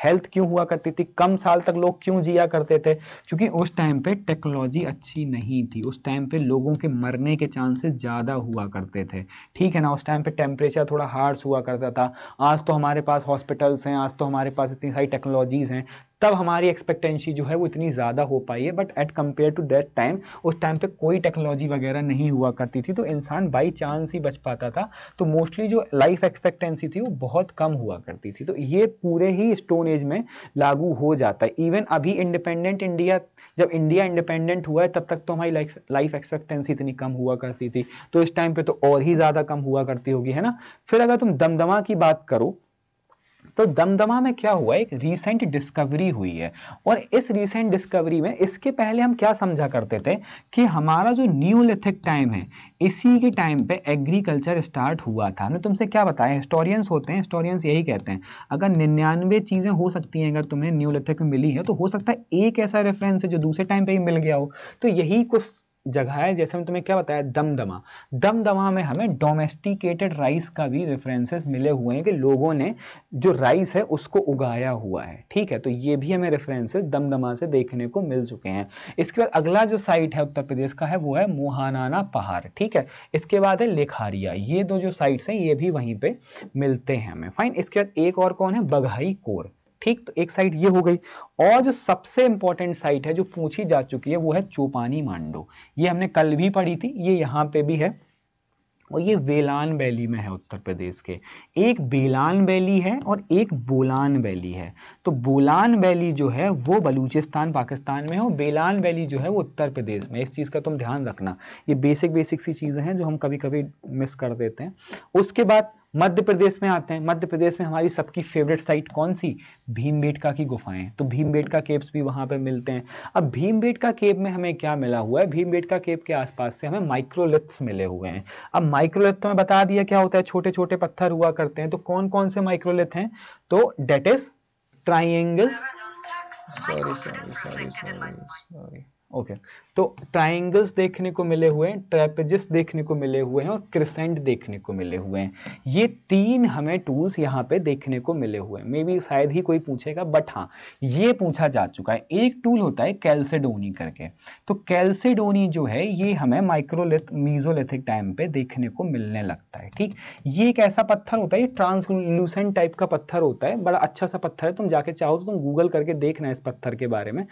हेल्थ क्यों हुआ करती थी कम साल तक लोग क्यों जिया करते थे क्योंकि उस टाइम पे टेक्नोलॉजी अच्छी नहीं थी उस टाइम पे लोगों के मरने के चांसेस ज़्यादा हुआ करते थे ठीक है ना उस टाइम पे टेम्परेचर थोड़ा हार्श हुआ करता था आज तो हमारे पास हॉस्पिटल्स हैं आज तो हमारे पास इतनी सारी टेक्नोलॉजीज़ हैं तब हमारी एक्सपेक्टेंसी जो है वो इतनी ज़्यादा हो पाई है but at compare to that time उस टाइम पे कोई टेक्नोलॉजी वगैरह नहीं हुआ करती थी तो इंसान बाई चांस ही बच पाता था तो मोस्टली जो लाइफ एक्सपेक्टेंसी थी वो बहुत कम हुआ करती थी तो ये पूरे ही स्टोन एज में लागू हो जाता है इवन अभी इंडिपेंडेंट इंडिया जब इंडिया इंडिपेंडेंट हुआ है तब तक तो हमारी लाइफ एक्सपेक्टेंसी इतनी कम हुआ करती थी तो इस टाइम पर तो और ही ज़्यादा कम हुआ करती होगी है ना फिर अगर तुम दमदमा की बात करो तो दमदमा में क्या हुआ एक रिसेंट डिस्कवरी हुई है और इस रिसेंट डिस्कवरी में इसके पहले हम क्या समझा करते थे कि हमारा जो न्यूलिथिक टाइम है इसी के टाइम पे एग्रीकल्चर स्टार्ट हुआ था हमने तुमसे क्या बताया हिस्टोरियंस होते हैं हिस्टोरियंस यही कहते हैं अगर निन्यानवे चीज़ें हो सकती हैं अगर तुम्हें न्यूलिथिक मिली है तो हो सकता है एक ऐसा रेफरेंस है जो दूसरे टाइम पर ही मिल गया हो तो यही कुछ जगह है जैसे मैं तुम्हें क्या बताया दमदमा दमदमा में हमें डोमेस्टिकेटेड राइस का भी रेफरेंसेस मिले हुए हैं कि लोगों ने जो राइस है उसको उगाया हुआ है ठीक है तो ये भी हमें रेफरेंसेस दमदमा से देखने को मिल चुके हैं इसके बाद अगला जो साइट है उत्तर प्रदेश का है वो है मोहानाना पहाड़ ठीक है इसके बाद है लेखारिया ये दो जो साइट्स हैं ये भी वहीं पर मिलते हैं हमें फाइन इसके बाद एक और कौन है बघाई कोर ठीक तो एक साइट ये हो गई और जो सबसे इंपॉर्टेंट साइट है जो पूछी जा चुकी है वो है चोपानी मांडो ये हमने कल भी पढ़ी थी ये यहाँ पे भी है और ये वेलान वैली में है उत्तर प्रदेश के एक बेलान वैली है और एक बोलान वैली है तो बोलान वैली जो है वो बलूचिस्तान पाकिस्तान में है और बेलान वैली जो है वो उत्तर प्रदेश में इस चीज़ का तुम ध्यान रखना ये बेसिक बेसिक सी चीज़ें हैं जो हम कभी कभी मिस कर देते हैं उसके बाद मध्य प्रदेश में आते हैं मध्य प्रदेश में हमारी सबकी फेवरेट साइट कौन सी भीमबेटका की गुफाएं तो भीमबेटका केव्स भी वहां पर मिलते हैं अब भीमबेटका केव में हमें क्या मिला हुआ है भीमबेटका केव के आसपास से हमें माइक्रोलिथ्स मिले हुए हैं अब माइक्रोलिथ तो मैं बता दिया क्या होता है छोटे छोटे पत्थर हुआ करते हैं तो कौन कौन से माइक्रोलिथ हैं तो that is triangles sorry sorry sorry sorry okay तो ट्राइंगल्स देखने को मिले हुए हैं ट्रेपेजिस देखने को मिले हुए हैं और क्रिसेंट देखने को मिले हुए हैं ये तीन हमें टूल्स यहाँ पे देखने को मिले हुए हैं मे बी शायद ही कोई पूछेगा बट हाँ ये पूछा जा चुका है एक टूल होता है कैल्सेडोनी करके तो कैल्सेडोनी जो है ये हमें माइक्रोलिथ मीजोलिथिक टाइम पे देखने को मिलने लगता है ठीक ये एक ऐसा पत्थर होता है ये ट्रांसलूसेंट टाइप का पत्थर होता है बड़ा अच्छा सा पत्थर है तुम जाके चाहो तो तुम गूगल करके देखना इस पत्थर के बारे में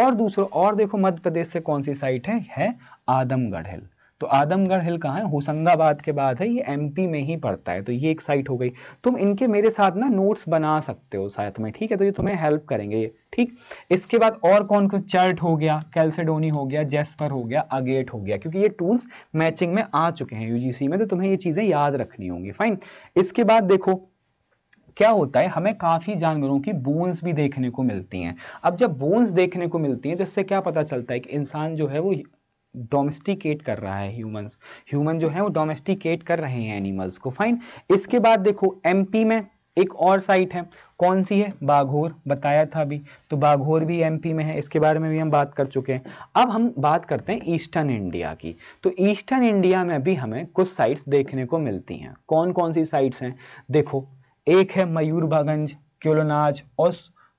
और दूसरा और देखो मध्य प्रदेश से कौन सी साइट है है आदमगढ़ हिल तो आदमगढ़ हिल कहाँ है होशंगाबाद के बाद है ये एमपी में ही पड़ता है तो ये एक साइट हो गई तुम इनके मेरे साथ ना नोट्स बना सकते हो साथ में ठीक है तो ये तुम्हें हेल्प करेंगे ठीक इसके बाद और कौन कौन चर्ट हो गया कैल्सेडोनी हो गया जेस्पर हो गया अगेट हो गया क्योंकि ये टूल्स मैचिंग में आ चुके हैं यूजीसी में तो तुम्हें ये चीज़ें याद रखनी होंगी फाइन इसके बाद देखो क्या होता है हमें काफ़ी जानवरों की बोन्स भी देखने को मिलती हैं अब जब बोन्स देखने को मिलती हैं तो इससे क्या पता चलता है कि इंसान जो है वो डोमेस्टिकेट कर रहा है ह्यूमंस ह्यूमन जो है वो डोमेस्टिकेट कर रहे हैं एनिमल्स को फाइन इसके बाद देखो एमपी में एक और साइट है कौन सी है बाघोर बताया था अभी तो बाघोर भी एमपी में है इसके बारे में भी हम बात कर चुके हैं अब हम बात करते हैं ईस्टर्न इंडिया की तो ईस्टर्न इंडिया में भी हमें कुछ साइट्स देखने को मिलती हैं कौन कौन सी साइट्स हैं देखो एक है मयूरभागंज क्योलनाज और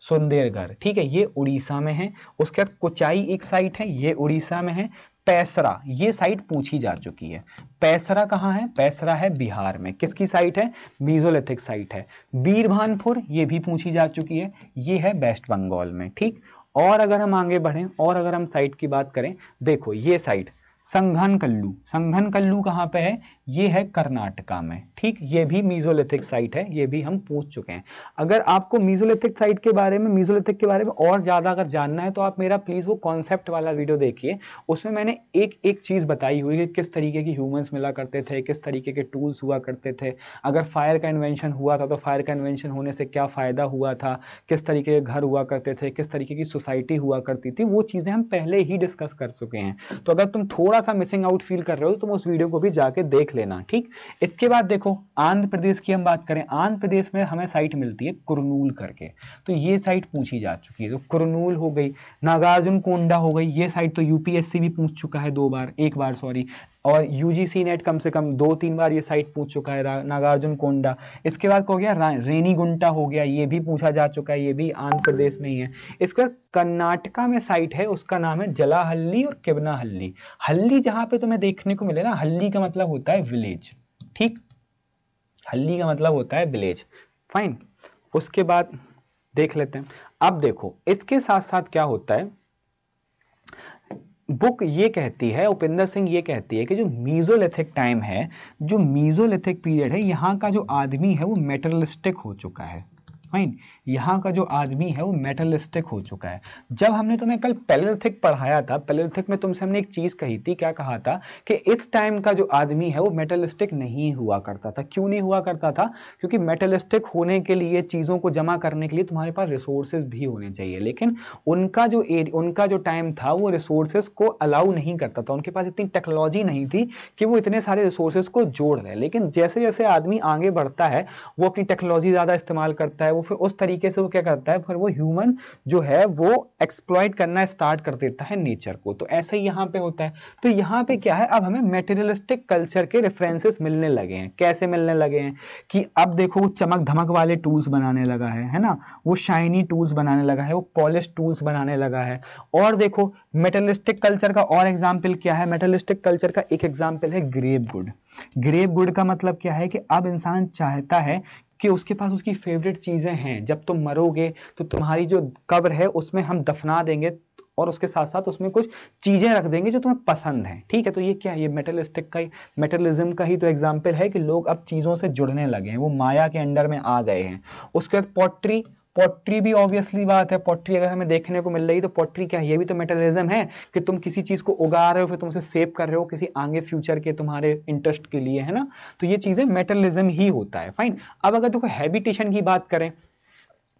सुंदेरगढ़ ठीक है ये उड़ीसा में है उसके बाद कोचाई एक साइट है ये उड़ीसा में है पैसरा ये साइट पूछी जा चुकी है पैसरा कहाँ है पैसरा है बिहार में किसकी साइट है मीजोलिथिक साइट है बीरभानपुर ये भी पूछी जा चुकी है ये है वेस्ट बंगाल में ठीक और अगर हम आगे बढ़ें और अगर हम साइट की बात करें देखो ये साइट संघन कल्लू संघन कल्लू कहाँ पे है ये है कर्नाटका में ठीक ये भी मीजोलिथिक साइट है ये भी हम पूछ चुके हैं अगर आपको मीजोलिथिक साइट के बारे में मीजोलिथिक के बारे में और ज़्यादा अगर जानना है तो आप मेरा प्लीज़ वो कॉन्सेप्ट वाला वीडियो देखिए उसमें मैंने एक एक चीज़ बताई हुई कि किस तरीके की ह्यूमन्स मिला करते थे किस तरीके के टूल्स हुआ करते थे अगर फायर का इन्वेंशन हुआ था तो फायर का इन्वेंशन होने से क्या फ़ायदा हुआ था किस तरीके के घर हुआ करते थे किस तरीके की सोसाइटी हुआ करती थी वो चीज़ें हम पहले ही डिस्कस कर चुके हैं तो अगर तुम थोड़ा सा मिसिंग आउट फील कर रहे हो तो तुम उस वीडियो को भी जाके देख लेना ठीक इसके बाद देखो आंध्र प्रदेश की हम बात करें आंध्र प्रदेश में हमें साइट मिलती है कुरनूल करके तो ये साइट पूछी जा चुकी है तो कुरनूल हो गई नागार्जुन कोंडा हो गई ये साइट तो यूपीएससी भी पूछ चुका है दो बार एक बार सॉरी और यू नेट कम से कम दो तीन बार ये साइट पूछ चुका है नागार्जुन कोंडा इसके बाद को गया रेनी गुंटा हो गया ये भी पूछा जा चुका है ये भी आंध्र प्रदेश में ही है इसके बाद कर्नाटका में साइट है उसका नाम है जलाहल्ली और हल्ली हल्ली जहाँ पे तुम्हें देखने को मिले ना हल्ली का मतलब होता है विलेज ठीक हल्ली का मतलब होता है विलेज फाइन उसके बाद देख लेते हैं अब देखो इसके साथ साथ क्या होता है बुक ये कहती है उपेंद्र सिंह ये कहती है कि जो मीज़ोलिथिक टाइम है जो मीज़ोलिथिक पीरियड है यहाँ का जो आदमी है वो मेटरलिस्टिक हो चुका है फाइन यहाँ का जो आदमी है वो मेटलिस्टिक हो चुका है जब हमने तुम्हें कल पेलरथिक पढ़ाया था पेलरथिक में तुमसे हमने एक चीज़ कही थी क्या कहा था कि इस टाइम का जो आदमी है वो मेटलिस्टिक नहीं हुआ करता था क्यों नहीं हुआ करता था क्योंकि मेटलिस्टिक होने के लिए चीज़ों को जमा करने के लिए तुम्हारे पास रिसोर्सेज भी होने चाहिए लेकिन उनका जो एरिया उनका जो टाइम था वो रिसोर्सेज को अलाउ नहीं करता था उनके पास इतनी टेक्नोलॉजी नहीं थी कि वो इतने सारे रिसोर्सेज को जोड़ रहे लेकिन जैसे जैसे आदमी आगे बढ़ता है वो अपनी टेक्नोलॉजी ज़्यादा इस्तेमाल करता है वो फिर उस तरीके से वो क्या करता है फिर वो ह्यूमन जो है वो एक्सप्लॉयट करना स्टार्ट कर देता है नेचर को तो ऐसा ही यहाँ पे होता है तो यहाँ पे क्या है अब हमें मेटेरियलिस्टिक कल्चर के रेफरेंसेस मिलने लगे हैं कैसे मिलने लगे हैं कि अब देखो वो चमक धमक वाले टूल्स बनाने लगा है है ना वो शाइनी टूल्स बनाने लगा है वो पॉलिश टूल्स बनाने लगा है और देखो मेटलिस्टिक कल्चर का और एग्जाम्पल क्या है मेटलिस्टिक कल्चर का एक एग्जाम्पल है ग्रेप गुड ग्रेप गुड का मतलब क्या है कि अब इंसान चाहता है कि उसके पास उसकी फेवरेट चीज़ें हैं जब तुम मरोगे तो तुम्हारी जो कब्र है उसमें हम दफना देंगे और उसके साथ साथ उसमें कुछ चीज़ें रख देंगे जो तुम्हें पसंद हैं ठीक है तो ये क्या है ये मेटलिस्टिक का ही मेटलिज्म का ही तो एग्जाम्पल है कि लोग अब चीज़ों से जुड़ने लगे हैं वो माया के अंडर में आ गए हैं उसके बाद पोट्री पोट्री भी ऑब्वियसली बात है पोट्री अगर हमें देखने को मिल रही तो पोट्री क्या है ये भी तो मेटेरिज्म है कि तुम किसी चीज़ को उगा रहे हो फिर तुम उसे सेव कर रहे हो किसी आगे फ्यूचर के तुम्हारे इंटरेस्ट के लिए है ना तो ये चीज़ें मेटेरिज्म ही होता है फाइन अब अगर देखो हैबिटेशन की बात करें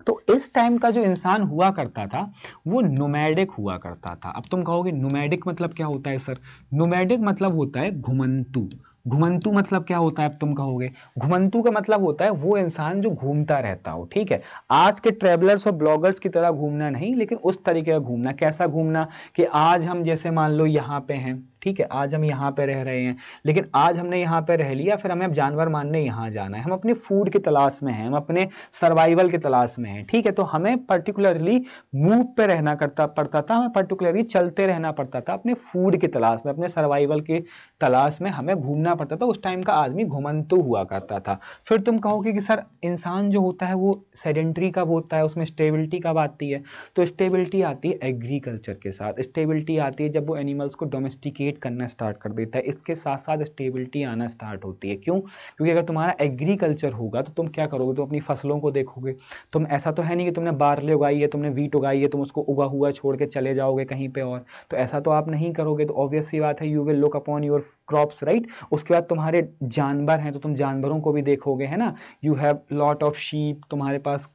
तो इस टाइम का जो इंसान हुआ करता था वो नोमैडिक हुआ करता था अब तुम कहोगे नोमैडिक मतलब क्या होता है सर नोमैडिक मतलब होता है घुमंतु घुमंतु मतलब क्या होता है तुम कहोगे घुमंतु का मतलब होता है वो इंसान जो घूमता रहता हो ठीक है आज के ट्रेवलर्स और ब्लॉगर्स की तरह घूमना नहीं लेकिन उस तरीके का घूमना कैसा घूमना कि आज हम जैसे मान लो यहाँ पे हैं ठीक है आज हम यहाँ पे रह रहे हैं लेकिन आज हमने यहाँ पे रह लिया फिर हमें अब जानवर मानने यहाँ जाना है हम अपने फूड की तलाश में हैं हम अपने सर्वाइवल की तलाश में हैं ठीक है तो हमें पर्टिकुलरली मूव पे रहना करता पड़ता था हमें पर्टिकुलरली चलते रहना पड़ता था अपने फूड की तलाश में अपने सर्वाइवल की तलाश में हमें घूमना पड़ता था उस टाइम का आदमी घुमंतु हुआ करता था फिर तुम कहोगे कि सर इंसान जो होता है वो सेडेंट्री कब होता है उसमें स्टेबिलिटी कब आती है तो स्टेबिलिटी आती है एग्रीकल्चर के साथ स्टेबिलिटी आती है जब वो एनिमल्स को डोमेस्टिकेट क्रिएट करना स्टार्ट कर देता है इसके साथ साथ स्टेबिलिटी आना स्टार्ट होती है क्यों क्योंकि अगर तुम्हारा एग्रीकल्चर होगा तो तुम क्या करोगे तुम अपनी फसलों को देखोगे तुम ऐसा तो है नहीं कि तुमने बारले उगाई है तुमने वीट उगाई है तुम उसको उगा हुआ छोड़ के चले जाओगे कहीं पर और तो ऐसा तो आप नहीं करोगे तो ऑब्वियस सी बात है you will look upon your crops right उसके बाद तुम्हारे जानवर हैं तो तुम जानवरों को भी देखोगे है ना you have lot of sheep तुम्हारे पास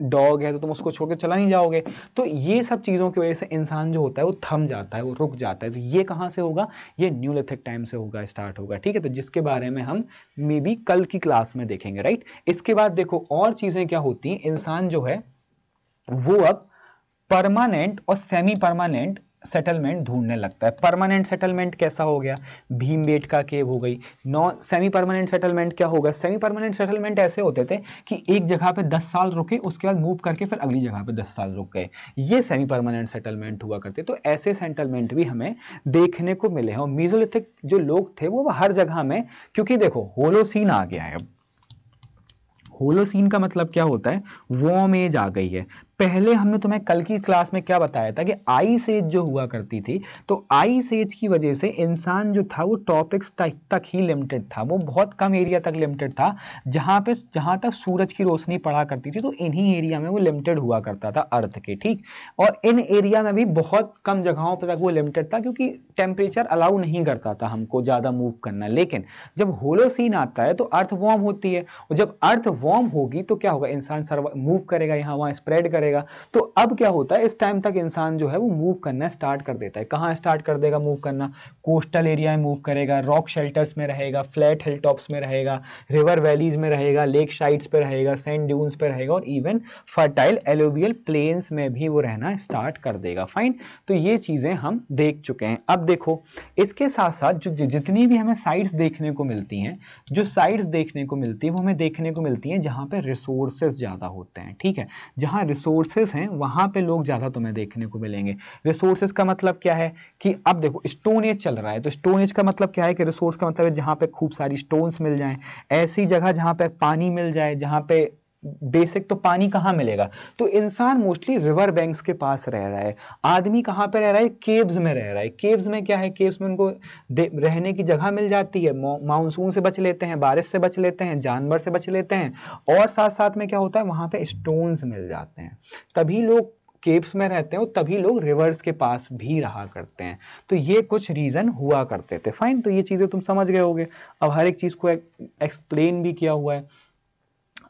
डॉग है तो तुम उसको छोड़ चला नहीं जाओगे तो ये सब चीज़ों की वजह से इंसान जो होता है वो थम जाता है वो रुक जाता है तो ये कहाँ से होगा ये न्यूलिथिक टाइम से होगा स्टार्ट होगा ठीक है तो जिसके बारे में हम मे बी कल की क्लास में देखेंगे राइट इसके बाद देखो और चीज़ें क्या होती हैं इंसान जो है वो अब परमानेंट और सेमी परमानेंट सेटलमेंट ढूंढने लगता है परमानेंट सेटलमेंट कैसा हो गया भीम बेट का केव हो गई नॉन सेमी परमानेंट सेटलमेंट क्या होगा सेमी परमानेंट सेटलमेंट ऐसे होते थे कि एक जगह पे 10 साल रुके उसके बाद मूव करके फिर अगली जगह पे 10 साल रुक गए ये सेमी परमानेंट सेटलमेंट हुआ करते तो ऐसे सेटलमेंट भी हमें देखने को मिले हैं और मीजोलिथिक जो लोग थे वो हर जगह में क्योंकि देखो होलोसीन आ गया है होलोसीन का मतलब क्या होता है वॉम एज आ गई है पहले हमने तुम्हें कल की क्लास में क्या बताया था कि आई सेज जो हुआ करती थी तो आई सेज की वजह से इंसान जो था वो टॉपिक्स तक तक ही लिमिटेड था वो बहुत कम एरिया तक लिमिटेड था जहाँ पे जहाँ तक सूरज की रोशनी पड़ा करती थी तो इन्हीं एरिया में वो लिमिटेड हुआ करता था अर्थ के ठीक और इन एरिया में भी बहुत कम जगहों पर तक वो लिमिटेड था क्योंकि टेम्परेचर अलाउ नहीं करता था हमको ज़्यादा मूव करना लेकिन जब सीन आता है तो अर्थ वॉर्म होती है और जब अर्थ वॉर्म होगी तो क्या होगा इंसान सर्व मूव करेगा यहाँ वहाँ स्प्रेड करेगा करेगा तो अब क्या होता है इस टाइम तक इंसान जो है वो मूव करना स्टार्ट कर देता है कहाँ स्टार्ट कर देगा मूव करना कोस्टल एरिया में मूव करेगा रॉक शेल्टर्स में रहेगा फ्लैट हिल टॉप्स में रहेगा रिवर वैलीज में रहेगा लेक साइड्स पर रहेगा सैंड ड्यून्स पर रहेगा और इवन फर्टाइल एलोवियल प्लेन्स में भी वो रहना स्टार्ट कर देगा फाइन तो ये चीज़ें हम देख चुके हैं अब देखो इसके साथ साथ जो जितनी भी हमें साइट्स देखने को मिलती हैं जो साइट्स देखने को मिलती है वो हमें देखने को मिलती हैं जहाँ पर रिसोर्सेज ज़्यादा होते हैं ठीक है जहाँ रिसोर्स रिसोर्सेज हैं वहाँ पे लोग ज़्यादा तुम्हें देखने को मिलेंगे रिसोर्सेज का मतलब क्या है कि अब देखो स्टोन एज चल रहा है तो स्टोन एज का मतलब क्या है कि रिसोर्स का मतलब है जहाँ पे खूब सारी स्टोन्स मिल जाएँ ऐसी जगह जहाँ पे पानी मिल जाए जहाँ पे बेसिक तो पानी कहाँ मिलेगा तो इंसान मोस्टली रिवर बैंक्स के पास रह रहा है आदमी कहाँ पर रह रहा है केव्स में रह रहा है केव्स में क्या है केव्स में उनको रहने की जगह मिल जाती है मानसून से बच लेते हैं बारिश से बच लेते हैं जानवर से बच लेते हैं और साथ साथ में क्या होता है वहाँ पे स्टोन्स मिल जाते हैं तभी लोग केप्स में रहते हैं और तभी लोग रिवर्स के पास भी रहा करते हैं तो ये कुछ रीज़न हुआ करते थे फाइन तो ये चीज़ें तुम समझ गए होगे अब हर एक चीज़ को एक्सप्लेन भी किया हुआ है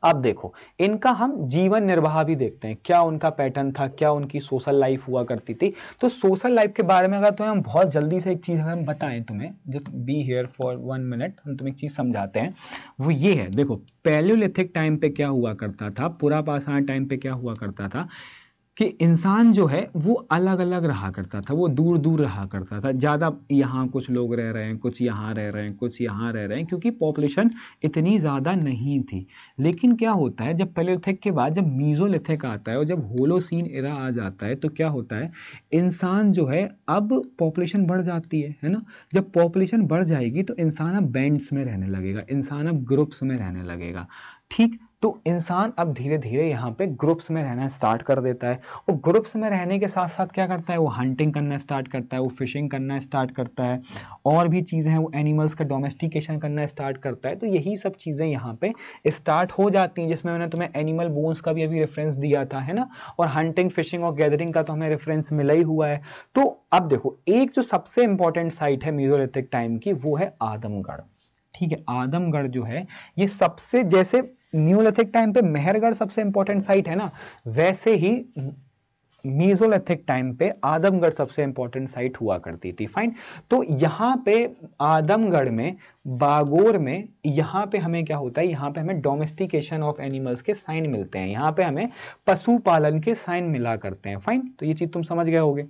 अब देखो इनका हम जीवन निर्वाह भी देखते हैं क्या उनका पैटर्न था क्या उनकी सोशल लाइफ हुआ करती थी तो सोशल लाइफ के बारे में अगर तुम्हें हम बहुत जल्दी से एक चीज़ अगर हम बताएं तुम्हें just be here for one minute हम तुम्हें एक चीज़ समझाते हैं वो ये है देखो पैलोलिथिक टाइम पे क्या हुआ करता था पुरापाषाण टाइम पे क्या हुआ करता था कि इंसान जो है वो अलग अलग रहा करता था वो दूर दूर रहा करता था ज़्यादा यहाँ कुछ लोग रह रहे हैं कुछ यहाँ रह रहे हैं कुछ यहाँ रह रहे हैं क्योंकि पॉपुलेशन इतनी ज़्यादा नहीं थी लेकिन क्या होता है जब पेलेथिक के बाद जब मीज़ोलिथिक आता है और जब होलोसिन इरा आ जाता है तो क्या होता है इंसान जो है अब पॉपुलेशन बढ़ जाती है है ना जब पॉपुलेशन बढ़ जाएगी तो इंसान अब बैंड्स में रहने लगेगा इंसान अब ग्रुप्स में रहने लगेगा ठीक तो इंसान अब धीरे धीरे यहाँ पे ग्रुप्स में रहना स्टार्ट कर देता है और ग्रुप्स में रहने के साथ साथ क्या करता है वो हंटिंग करना स्टार्ट करता है वो फिशिंग करना स्टार्ट करता है और भी चीज़ें हैं वो एनिमल्स का डोमेस्टिकेशन करना स्टार्ट करता है तो यही सब चीज़ें यहाँ पे स्टार्ट हो जाती हैं जिसमें मैंने तुम्हें एनिमल बोन्स का भी अभी रेफरेंस दिया था है ना और हंटिंग फिशिंग और गैदरिंग का तो हमें रेफरेंस मिला ही हुआ है तो अब देखो एक जो सबसे इंपॉर्टेंट साइट है म्यूजोलिथिक टाइम की वो है आदमगढ़ ठीक है आदमगढ़ जो है ये सबसे जैसे न्यूलिथिक टाइम पे मेहरगढ़ सबसे इंपॉर्टेंट साइट है ना वैसे ही मीजोलिथिक टाइम पे आदमगढ़ सबसे इंपॉर्टेंट साइट हुआ करती थी फाइन तो यहाँ पे आदमगढ़ में बागोर में यहाँ पे हमें क्या होता है यहाँ पे हमें डोमेस्टिकेशन ऑफ एनिमल्स के साइन मिलते हैं यहाँ पे हमें पशुपालन के साइन मिला करते हैं फाइन तो ये चीज़ तुम समझ गए होगे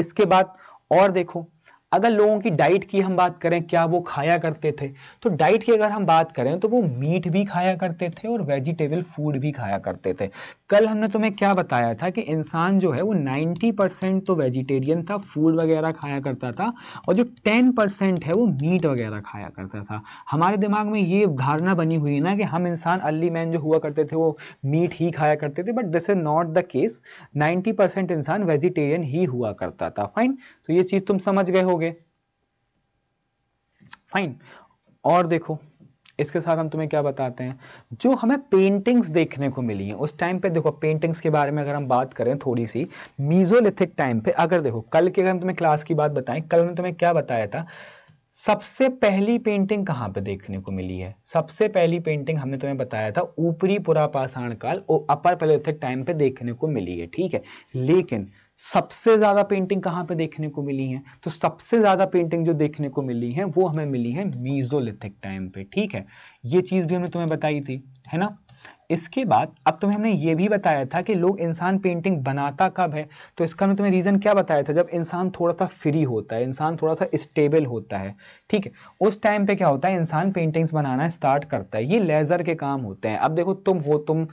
इसके बाद और देखो अगर लोगों की डाइट की हम बात करें क्या वो खाया करते थे तो डाइट की अगर हम बात करें तो वो मीट भी खाया करते थे और वेजिटेबल फूड भी खाया करते थे कल हमने तुम्हें क्या बताया था कि इंसान जो है वो 90 परसेंट तो वेजिटेरियन था फूड वगैरह खाया करता था और जो 10 परसेंट है वो मीट वगैरह खाया करता था हमारे दिमाग में ये धारणा बनी हुई ना कि हम इंसान अली मैन जो हुआ करते थे वो मीट ही खाया करते थे but this is not the case ninety इंसान वेजिटेरियन ही हुआ करता था फाइन तो ये चीज़ तुम समझ गए हो करोगे फाइन और देखो इसके साथ हम तुम्हें क्या बताते हैं जो हमें पेंटिंग्स देखने को मिली हैं उस टाइम पे देखो पेंटिंग्स के बारे में अगर हम बात करें थोड़ी सी मीजोलिथिक टाइम पे अगर देखो कल के अगर हम तुम्हें क्लास की बात बताएं कल ने तुम्हें क्या बताया था सबसे पहली पेंटिंग कहाँ पे देखने को मिली है सबसे पहली पेंटिंग हमने तुम्हें बताया था ऊपरी पुरापाषाण काल और अपर पैलोथिक टाइम पे देखने को मिली है ठीक है लेकिन सबसे ज़्यादा पेंटिंग कहाँ पे देखने को मिली है तो सबसे ज़्यादा पेंटिंग जो देखने को मिली है वो हमें मिली है मीजोलिथिक टाइम पे ठीक है ये चीज़ भी हमने तुम्हें बताई थी है ना इसके बाद अब तुम्हें हमने ये भी बताया था कि लोग इंसान पेंटिंग बनाता कब है तो इसका मैं तुम्हें रीज़न क्या बताया था जब इंसान थोड़ा सा फ्री होता है इंसान थोड़ा सा स्टेबल होता है ठीक है उस टाइम पे क्या होता है इंसान पेंटिंग्स बनाना स्टार्ट करता है ये लेज़र के काम होते हैं अब देखो तुम हो तुम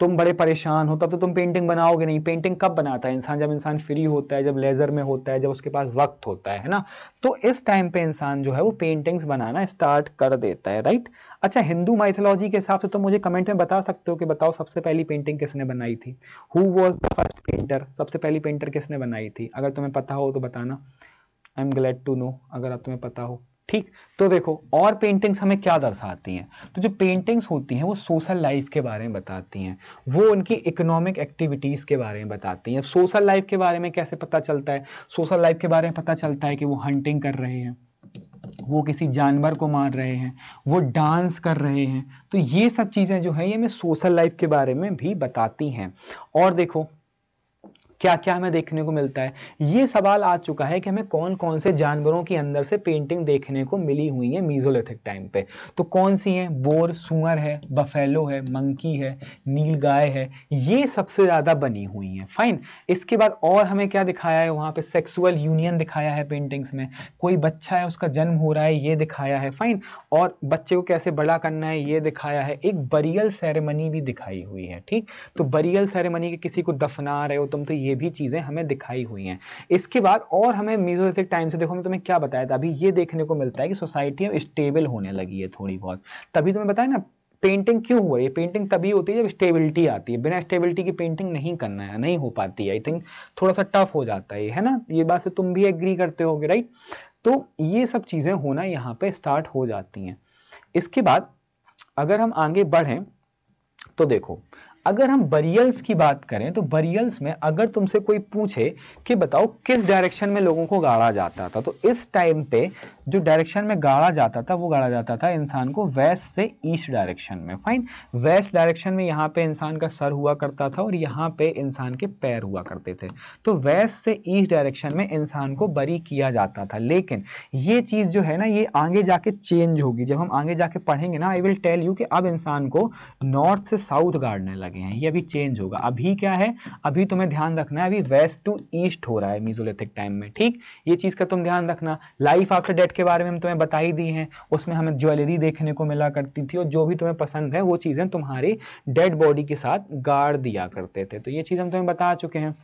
तुम बड़े परेशान हो तब तो तुम पेंटिंग बनाओगे नहीं पेंटिंग कब बनाता है इंसान जब इंसान फ्री होता है जब लेज़र में होता है जब उसके पास वक्त होता है ना तो इस टाइम पे इंसान जो है वो पेंटिंग्स बनाना स्टार्ट कर देता है राइट अच्छा हिंदू माइथोलॉजी के हिसाब से तो मुझे कमेंट में बता सकते हो कि बताओ सबसे पहली पेंटिंग किसने बनाई थी who was the first painter सबसे पहली पेंटर किसने बनाई थी अगर तुम्हें पता हो तो बताना I am glad to know अगर आप तुम्हें पता हो ठीक तो देखो और पेंटिंग्स हमें क्या दर्शाती हैं तो जो पेंटिंग्स होती हैं वो सोशल लाइफ के बारे में बताती हैं वो उनकी इकोनॉमिक एक्टिविटीज़ के बारे में बताती हैं सोशल लाइफ के बारे में कैसे पता चलता है सोशल लाइफ के बारे में पता चलता है कि वो हंटिंग कर रहे हैं वो किसी जानवर को मार रहे हैं वो डांस कर रहे हैं तो ये सब चीज़ें जो है ये हमें सोशल लाइफ के बारे में भी बताती हैं और देखो क्या क्या हमें देखने को मिलता है ये सवाल आ चुका है कि हमें कौन कौन से जानवरों के अंदर से पेंटिंग देखने को मिली हुई है मीजोलिथिक टाइम पे तो कौन सी हैं बोर सुअर है बफेलो है मंकी है नील गाय है ये सबसे ज़्यादा बनी हुई हैं फाइन इसके बाद और हमें क्या दिखाया है वहाँ पर सेक्सुअल यूनियन दिखाया है पेंटिंग्स में कोई बच्चा है उसका जन्म हो रहा है ये दिखाया है फाइन और बच्चे को कैसे बड़ा करना है ये दिखाया है एक बरियल सेरेमनी भी दिखाई हुई है ठीक तो बरियल सेरेमनी के किसी को दफना रहे हो तुम तो ये ये भी चीज़ें हमें दिखाई हुई हैं इसके बाद और हमें मीजोलिथिक टाइम से देखो मैं तुम्हें क्या बताया था अभी ये देखने को मिलता है कि सोसाइटी अब स्टेबल होने लगी है थोड़ी बहुत तभी तुम्हें बताया ना पेंटिंग क्यों हुआ ये पेंटिंग तभी होती है जब स्टेबिलिटी आती है बिना स्टेबिलिटी की पेंटिंग नहीं करना है नहीं हो पाती आई थिंक थोड़ा सा टफ हो जाता है है ना ये बात से तुम भी एग्री करते होगे राइट तो ये सब चीज़ें होना यहाँ पे स्टार्ट हो जाती हैं इसके बाद अगर हम आगे बढ़ें तो देखो अगर हम बरियल्स की बात करें तो बरियल्स में अगर तुमसे कोई पूछे कि बताओ किस डायरेक्शन में लोगों को गाड़ा जाता था तो इस टाइम पे जो डायरेक्शन में गाड़ा जाता था वो गाड़ा जाता था इंसान को वेस्ट से ईस्ट डायरेक्शन में फाइन वेस्ट डायरेक्शन में यहाँ पे इंसान का सर हुआ करता था और यहाँ पे इंसान के पैर हुआ करते थे तो वेस्ट से ईस्ट डायरेक्शन में इंसान को बरी किया जाता था लेकिन ये चीज़ जो है ना ये आगे जाके चेंज होगी जब हम आगे जाके पढ़ेंगे ना आई विल टेल यू कि अब इंसान को नॉर्थ से साउथ गाड़ने लगे आगे हैं ये अभी चेंज होगा अभी क्या है अभी तुम्हें ध्यान रखना है अभी वेस्ट टू ईस्ट हो रहा है मीजोलिथिक टाइम में ठीक ये चीज़ का तुम ध्यान रखना लाइफ आफ्टर डेथ के बारे में हम तुम्हें बताई दी हैं उसमें हमें ज्वेलरी देखने को मिला करती थी और जो भी तुम्हें पसंद है वो चीज़ें तुम्हारी डेड बॉडी के साथ गाड़ दिया करते थे तो ये चीज़ हम तुम्हें बता चुके हैं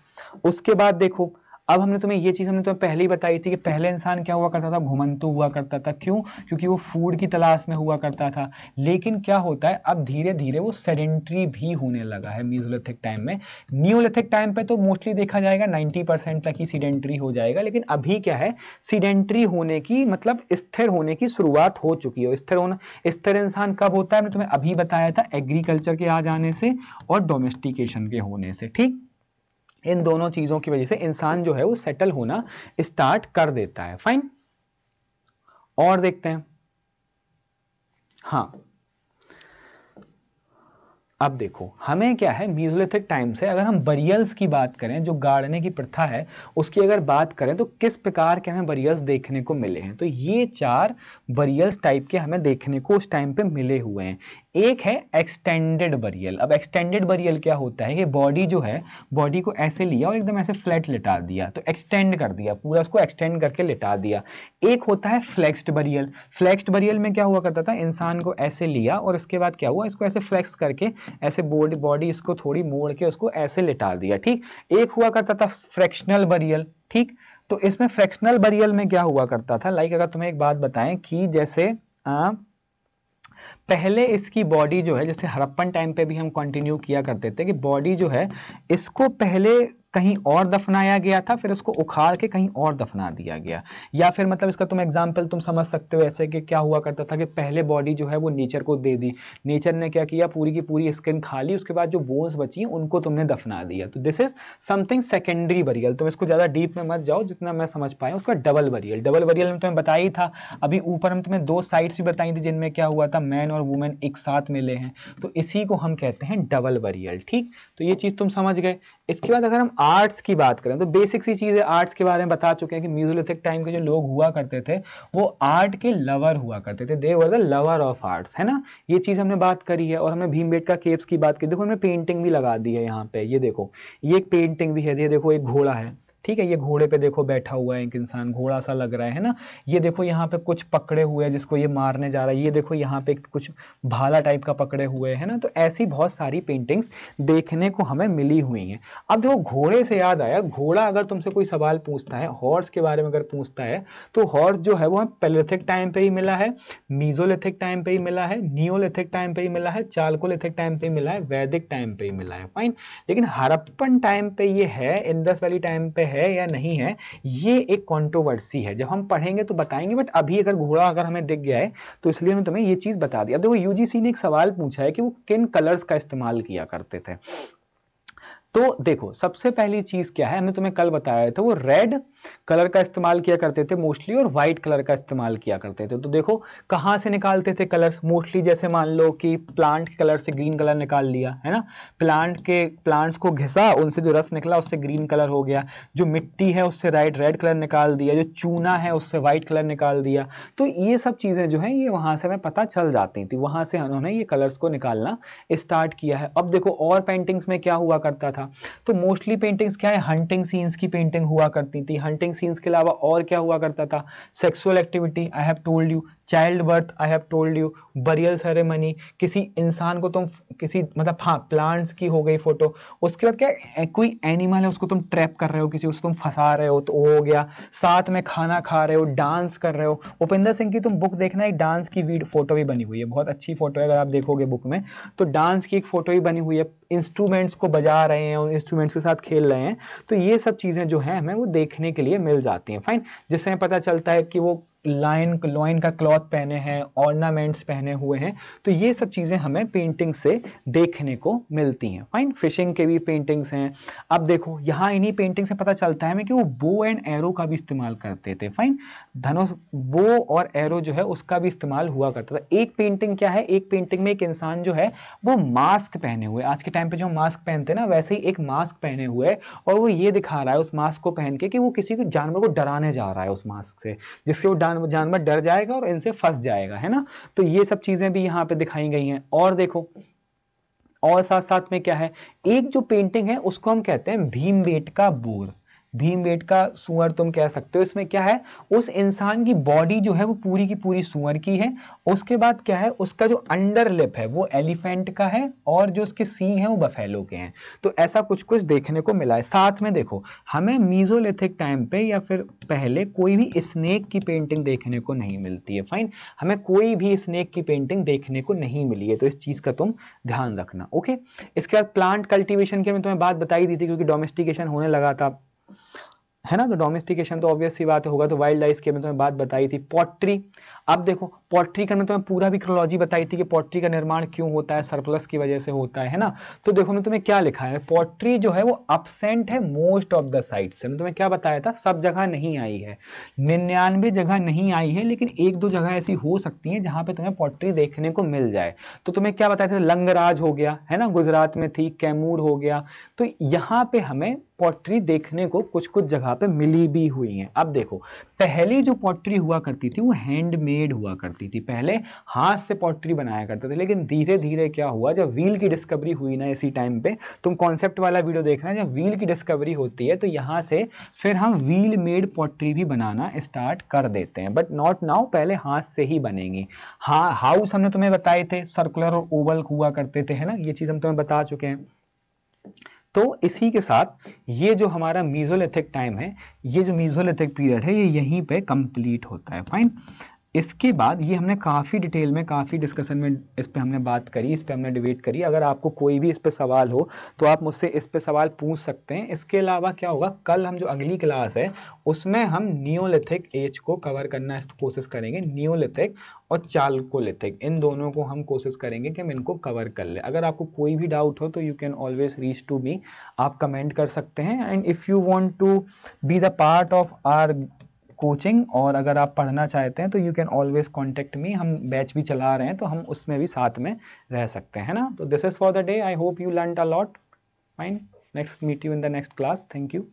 उसके बाद देखो अब हमने तुम्हें ये चीज़ हमने तुम्हें पहले ही बताई थी कि पहले इंसान क्या हुआ करता था घुमंतु हुआ करता था क्यों क्योंकि वो फूड की तलाश में हुआ करता था लेकिन क्या होता है अब धीरे धीरे वो सेडेंट्री भी होने लगा है म्यूजोलिथिक टाइम में न्यूलिथिक टाइम पर तो मोस्टली देखा जाएगा नाइन्टी तक ही सीडेंट्री हो जाएगा लेकिन अभी क्या है सीडेंट्री होने की मतलब स्थिर होने की शुरुआत हो चुकी है स्थिर होना स्थिर इंसान कब होता है हमने तुम्हें अभी बताया था एग्रीकल्चर के आ जाने से और डोमेस्टिकेशन के होने से ठीक इन दोनों चीज़ों की वजह से इंसान जो है वो सेटल होना स्टार्ट कर देता है फाइन और देखते हैं हाँ अब देखो हमें क्या है म्यूजोलिथिक टाइम से अगर हम बरियल्स की बात करें जो गाड़ने की प्रथा है उसकी अगर बात करें तो किस प्रकार के हमें बरियल्स देखने को मिले हैं तो ये चार बरियल्स टाइप के हमें देखने को उस टाइम पे मिले हुए हैं एक है एक्सटेंडेड बरियल अब एक्सटेंडेड बरियल क्या होता है कि बॉडी जो है बॉडी को ऐसे लिया और एकदम ऐसे फ्लैट लिटा दिया तो एक्सटेंड कर दिया पूरा उसको एक्सटेंड करके लिटा दिया एक होता है फ्लेक्स्ड बरियल फ्लेक्स्ड बरियल में क्या हुआ करता था इंसान को ऐसे लिया और उसके बाद क्या हुआ इसको ऐसे फ्लेक्स करके ऐसे बॉडी बॉडी इसको थोड़ी मोड़ के उसको ऐसे लिटा दिया ठीक एक हुआ करता था फ्रैक्शनल बरियल ठीक तो इसमें फ्रैक्शनल बरियल में क्या हुआ करता था लाइक अगर तुम्हें एक बात बताएं कि जैसे आ, हाँ, पहले इसकी बॉडी जो है जैसे हरप्पन टाइम पे भी हम कंटिन्यू किया करते थे कि बॉडी जो है इसको पहले कहीं और दफनाया गया था फिर उसको उखाड़ के कहीं और दफना दिया गया या फिर मतलब इसका तुम एग्जाम्पल तुम समझ सकते हो ऐसे कि क्या हुआ करता था कि पहले बॉडी जो है वो नेचर को दे दी नेचर ने क्या किया पूरी की पूरी स्किन खा ली उसके बाद जो बोन्स बची उनको तुमने दफना दिया तो this is something secondary burial तुम इसको ज़्यादा डीप में मत जाओ जितना मैं समझ पाया उसका डबल बरियल डबल बरियल में तुम्हें बताया ही था अभी ऊपर हम तुम्हें दो साइड्स भी बताई थी जिनमें क्या हुआ था मैन और वुमेन एक साथ मिले हैं तो इसी को हम कहते हैं डबल बरियल ठीक तो ये चीज़ तुम समझ गए इसके बाद अगर हम आर्ट्स की बात करें तो बेसिक सी चीज़ है आर्ट्स के बारे में बता चुके हैं कि म्यूजोलिथिक टाइम के जो लोग हुआ करते थे वो आर्ट के लवर हुआ करते थे they were the lover of arts है ना ये चीज़ हमने बात करी है और हमने भीम का केप्स की बात की देखो हमने पेंटिंग भी लगा दी है यहाँ पे ये देखो ये एक पेंटिंग भी है ये देखो एक घोड़ा है ठीक है ये घोड़े पे देखो बैठा हुआ है एक इंसान घोड़ा सा लग रहा है ना ये देखो यहाँ पे कुछ पकड़े हुए हैं जिसको ये मारने जा रहा है ये देखो यहाँ पे कुछ भाला टाइप का पकड़े हुए है ना तो ऐसी बहुत सारी पेंटिंग्स देखने को हमें मिली हुई हैं अब देखो घोड़े से याद आया घोड़ा अगर तुमसे कोई सवाल पूछता है हॉर्स के बारे में अगर पूछता है तो हॉर्स जो है वो पेलेथिक टाइम पे ही मिला है मीजोलिथिक टाइम पे ही मिला है नियोलेथिक टाइम पे ही मिला है चालकोलेथिक टाइम पे मिला है वैदिक टाइम पे ही मिला है फाइन लेकिन हरप्पन टाइम पे ये है इंदस वैली टाइम पे है है या नहीं है ये एक कॉन्ट्रोवर्सी है जब हम पढ़ेंगे तो बताएंगे बट अभी अगर घोड़ा अगर हमें दिख गया है तो इसलिए मैं तुम्हें ये चीज़ बता दी अब देखो यूजीसी ने एक सवाल पूछा है कि वो किन कलर्स का इस्तेमाल किया करते थे तो देखो सबसे पहली चीज़ क्या है हमने तुम्हें कल बताया था वो रेड कलर का इस्तेमाल किया करते थे मोस्टली और वाइट कलर का इस्तेमाल किया करते थे तो देखो कहाँ से निकालते थे कलर्स मोस्टली जैसे मान लो कि प्लांट के कलर से ग्रीन कलर निकाल लिया है ना प्लांट के प्लांट्स को घिसा उनसे जो रस निकला उससे ग्रीन कलर हो गया जो मिट्टी है उससे राइट रेड कलर निकाल दिया जो चूना है उससे वाइट कलर निकाल दिया तो ये सब चीज़ें जो हैं ये वहाँ से हमें पता चल जाती थी वहाँ से उन्होंने ये कलर्स को निकालना स्टार्ट किया है अब देखो और पेंटिंग्स में क्या हुआ करता था गया तो मोस्टली पेंटिंग्स क्या है हंटिंग सीन्स की पेंटिंग हुआ करती थी हंटिंग सीन्स के अलावा और क्या हुआ करता था sexual activity I have told you child birth I have told you burial ceremony किसी इंसान को तुम किसी मतलब हाँ प्लांट्स की हो गई फोटो उसके बाद क्या कोई एनिमल है उसको तुम ट्रैप कर रहे हो किसी उसको तुम फंसा रहे हो तो वो हो गया साथ में खाना खा रहे हो डांस कर रहे हो उपेंद्र सिंह की तुम बुक देखना एक डांस की वीड फोटो भी बनी हुई है बहुत अच्छी फोटो है अगर आप देखोगे बुक में तो डांस की एक फोटो भी बनी हुई है इंस्ट्रूमेंट्स को बजा रहे हैं और इंस्ट्रूमेंट्स के साथ खेल रहे हैं तो ये सब चीज़ें जो हैं हमें वो देखने के लिए मिल जाती हैं फाइन जिससे हमें पता चलता है कि वो लाइन लॉइन का क्लॉथ पहने हैं ऑर्नामेंट्स पहने हुए हैं तो ये सब चीज़ें हमें पेंटिंग से देखने को मिलती हैं फाइन फिशिंग के भी पेंटिंग्स हैं अब देखो यहाँ इन्हीं पेंटिंग से पता चलता है कि वो बो एंड एरो का भी इस्तेमाल करते थे फाइन धनुष बो और एरो जो है उसका भी इस्तेमाल हुआ करता था एक पेंटिंग क्या है एक पेंटिंग में एक इंसान जो है वो मास्क पहने हुए आज के टाइम पर जो मास्क पहनते हैं ना वैसे ही एक मास्क पहने हुए और वो ये दिखा रहा है उस मास्क को पहन के कि वो किसी जानवर को डराने जा रहा है उस मास्क से जिससे वो डांस जान जानवर डर जाएगा और इनसे फंस जाएगा है ना तो ये सब चीज़ें भी यहाँ पे दिखाई गई हैं और देखो और साथ साथ में क्या है एक जो पेंटिंग है उसको हम कहते हैं भीम का बोर भीम बेट का सुअर तुम कह सकते हो इसमें क्या है उस इंसान की बॉडी जो है वो पूरी की पूरी सुअर की है उसके बाद क्या है उसका जो अंडर लिप है वो एलिफेंट का है और जो उसके सी हैं वो बफेलो के हैं तो ऐसा कुछ कुछ देखने को मिला है साथ में देखो हमें मीजोलिथिक टाइम पे या फिर पहले कोई भी स्नेक की पेंटिंग देखने को नहीं मिलती है फाइन हमें कोई भी स्नेक की पेंटिंग देखने को नहीं मिली है तो इस चीज़ का तुम ध्यान रखना ओके इसके बाद प्लांट कल्टिवेशन की मैं तुम्हें बात बताई दी थी क्योंकि डोमेस्टिकेशन होने लगा था है ना तो डोमेस्टिकेशन तो ऑब्वियस सी बात होगा तो वाइल्ड लाइफ के मैं तुम्हें बात बताई थी पॉट्री अब देखो पॉट्री का मैं तुम्हें पूरा क्रोलॉजी बताई थी कि पॉट्री का निर्माण क्यों होता है सरप्लस की वजह से होता है है ना तो देखो मैं तुम्हें क्या लिखा है पॉट्री जो है वो अपसेंट है मोस्ट ऑफ द साइड से मैं तुम्हें क्या बताया था सब जगह नहीं आई है निन्यानवे जगह नहीं आई है लेकिन एक दो जगह ऐसी हो सकती हैं जहाँ पर तुम्हें पॉट्री देखने को मिल जाए तो तुम्हें क्या बताया था लंगराज हो गया है ना गुजरात में थी कैमूर हो गया तो यहाँ पर हमें पॉटरी देखने को कुछ कुछ जगह पे मिली भी हुई हैं अब देखो पहले जो पॉटरी हुआ करती थी वो हैंडमेड हुआ करती थी पहले हाथ से पॉटरी बनाया करते थे लेकिन धीरे धीरे क्या हुआ जब व्हील की डिस्कवरी हुई ना इसी टाइम पे तुम कॉन्सेप्ट वाला वीडियो देखना जब व्हील की डिस्कवरी होती है तो यहाँ से फिर हम व्हील मेड पॉटरी भी बनाना स्टार्ट कर देते हैं बट नॉट नाउ पहले हाथ से ही बनेंगी हाँ हाउस हमने तुम्हें बताए थे सर्कुलर और ओवल हुआ करते थे है ना ये चीज़ हम तुम्हें बता चुके हैं तो इसी के साथ ये जो हमारा मीजोलिथिक टाइम है ये जो मीजोलिथिक पीरियड है ये यहीं पे कंप्लीट होता है फाइन इसके बाद ये हमने काफ़ी डिटेल में काफ़ी डिस्कशन में इस पर हमने बात करी इस पर हमने डिबेट करी अगर आपको कोई भी इस पर सवाल हो तो आप मुझसे इस पर सवाल पूछ सकते हैं इसके अलावा क्या होगा कल हम जो अगली क्लास है उसमें हम नियोलिथिक एज को कवर करना कोशिश करेंगे नियोलिथिक और चालकोलिथिक इन दोनों को हम कोशिश करेंगे कि हम इनको कवर कर लें अगर आपको कोई भी डाउट हो तो you can always reach to me आप कमेंट कर सकते हैं and if you want to be the part of our coaching और अगर आप पढ़ना चाहते हैं तो you can always contact me हम बैच भी चला रहे हैं तो हम उसमें भी साथ में रह सकते हैं ना तो this is for the day I hope you learn a lot fine next meet you in the next class thank you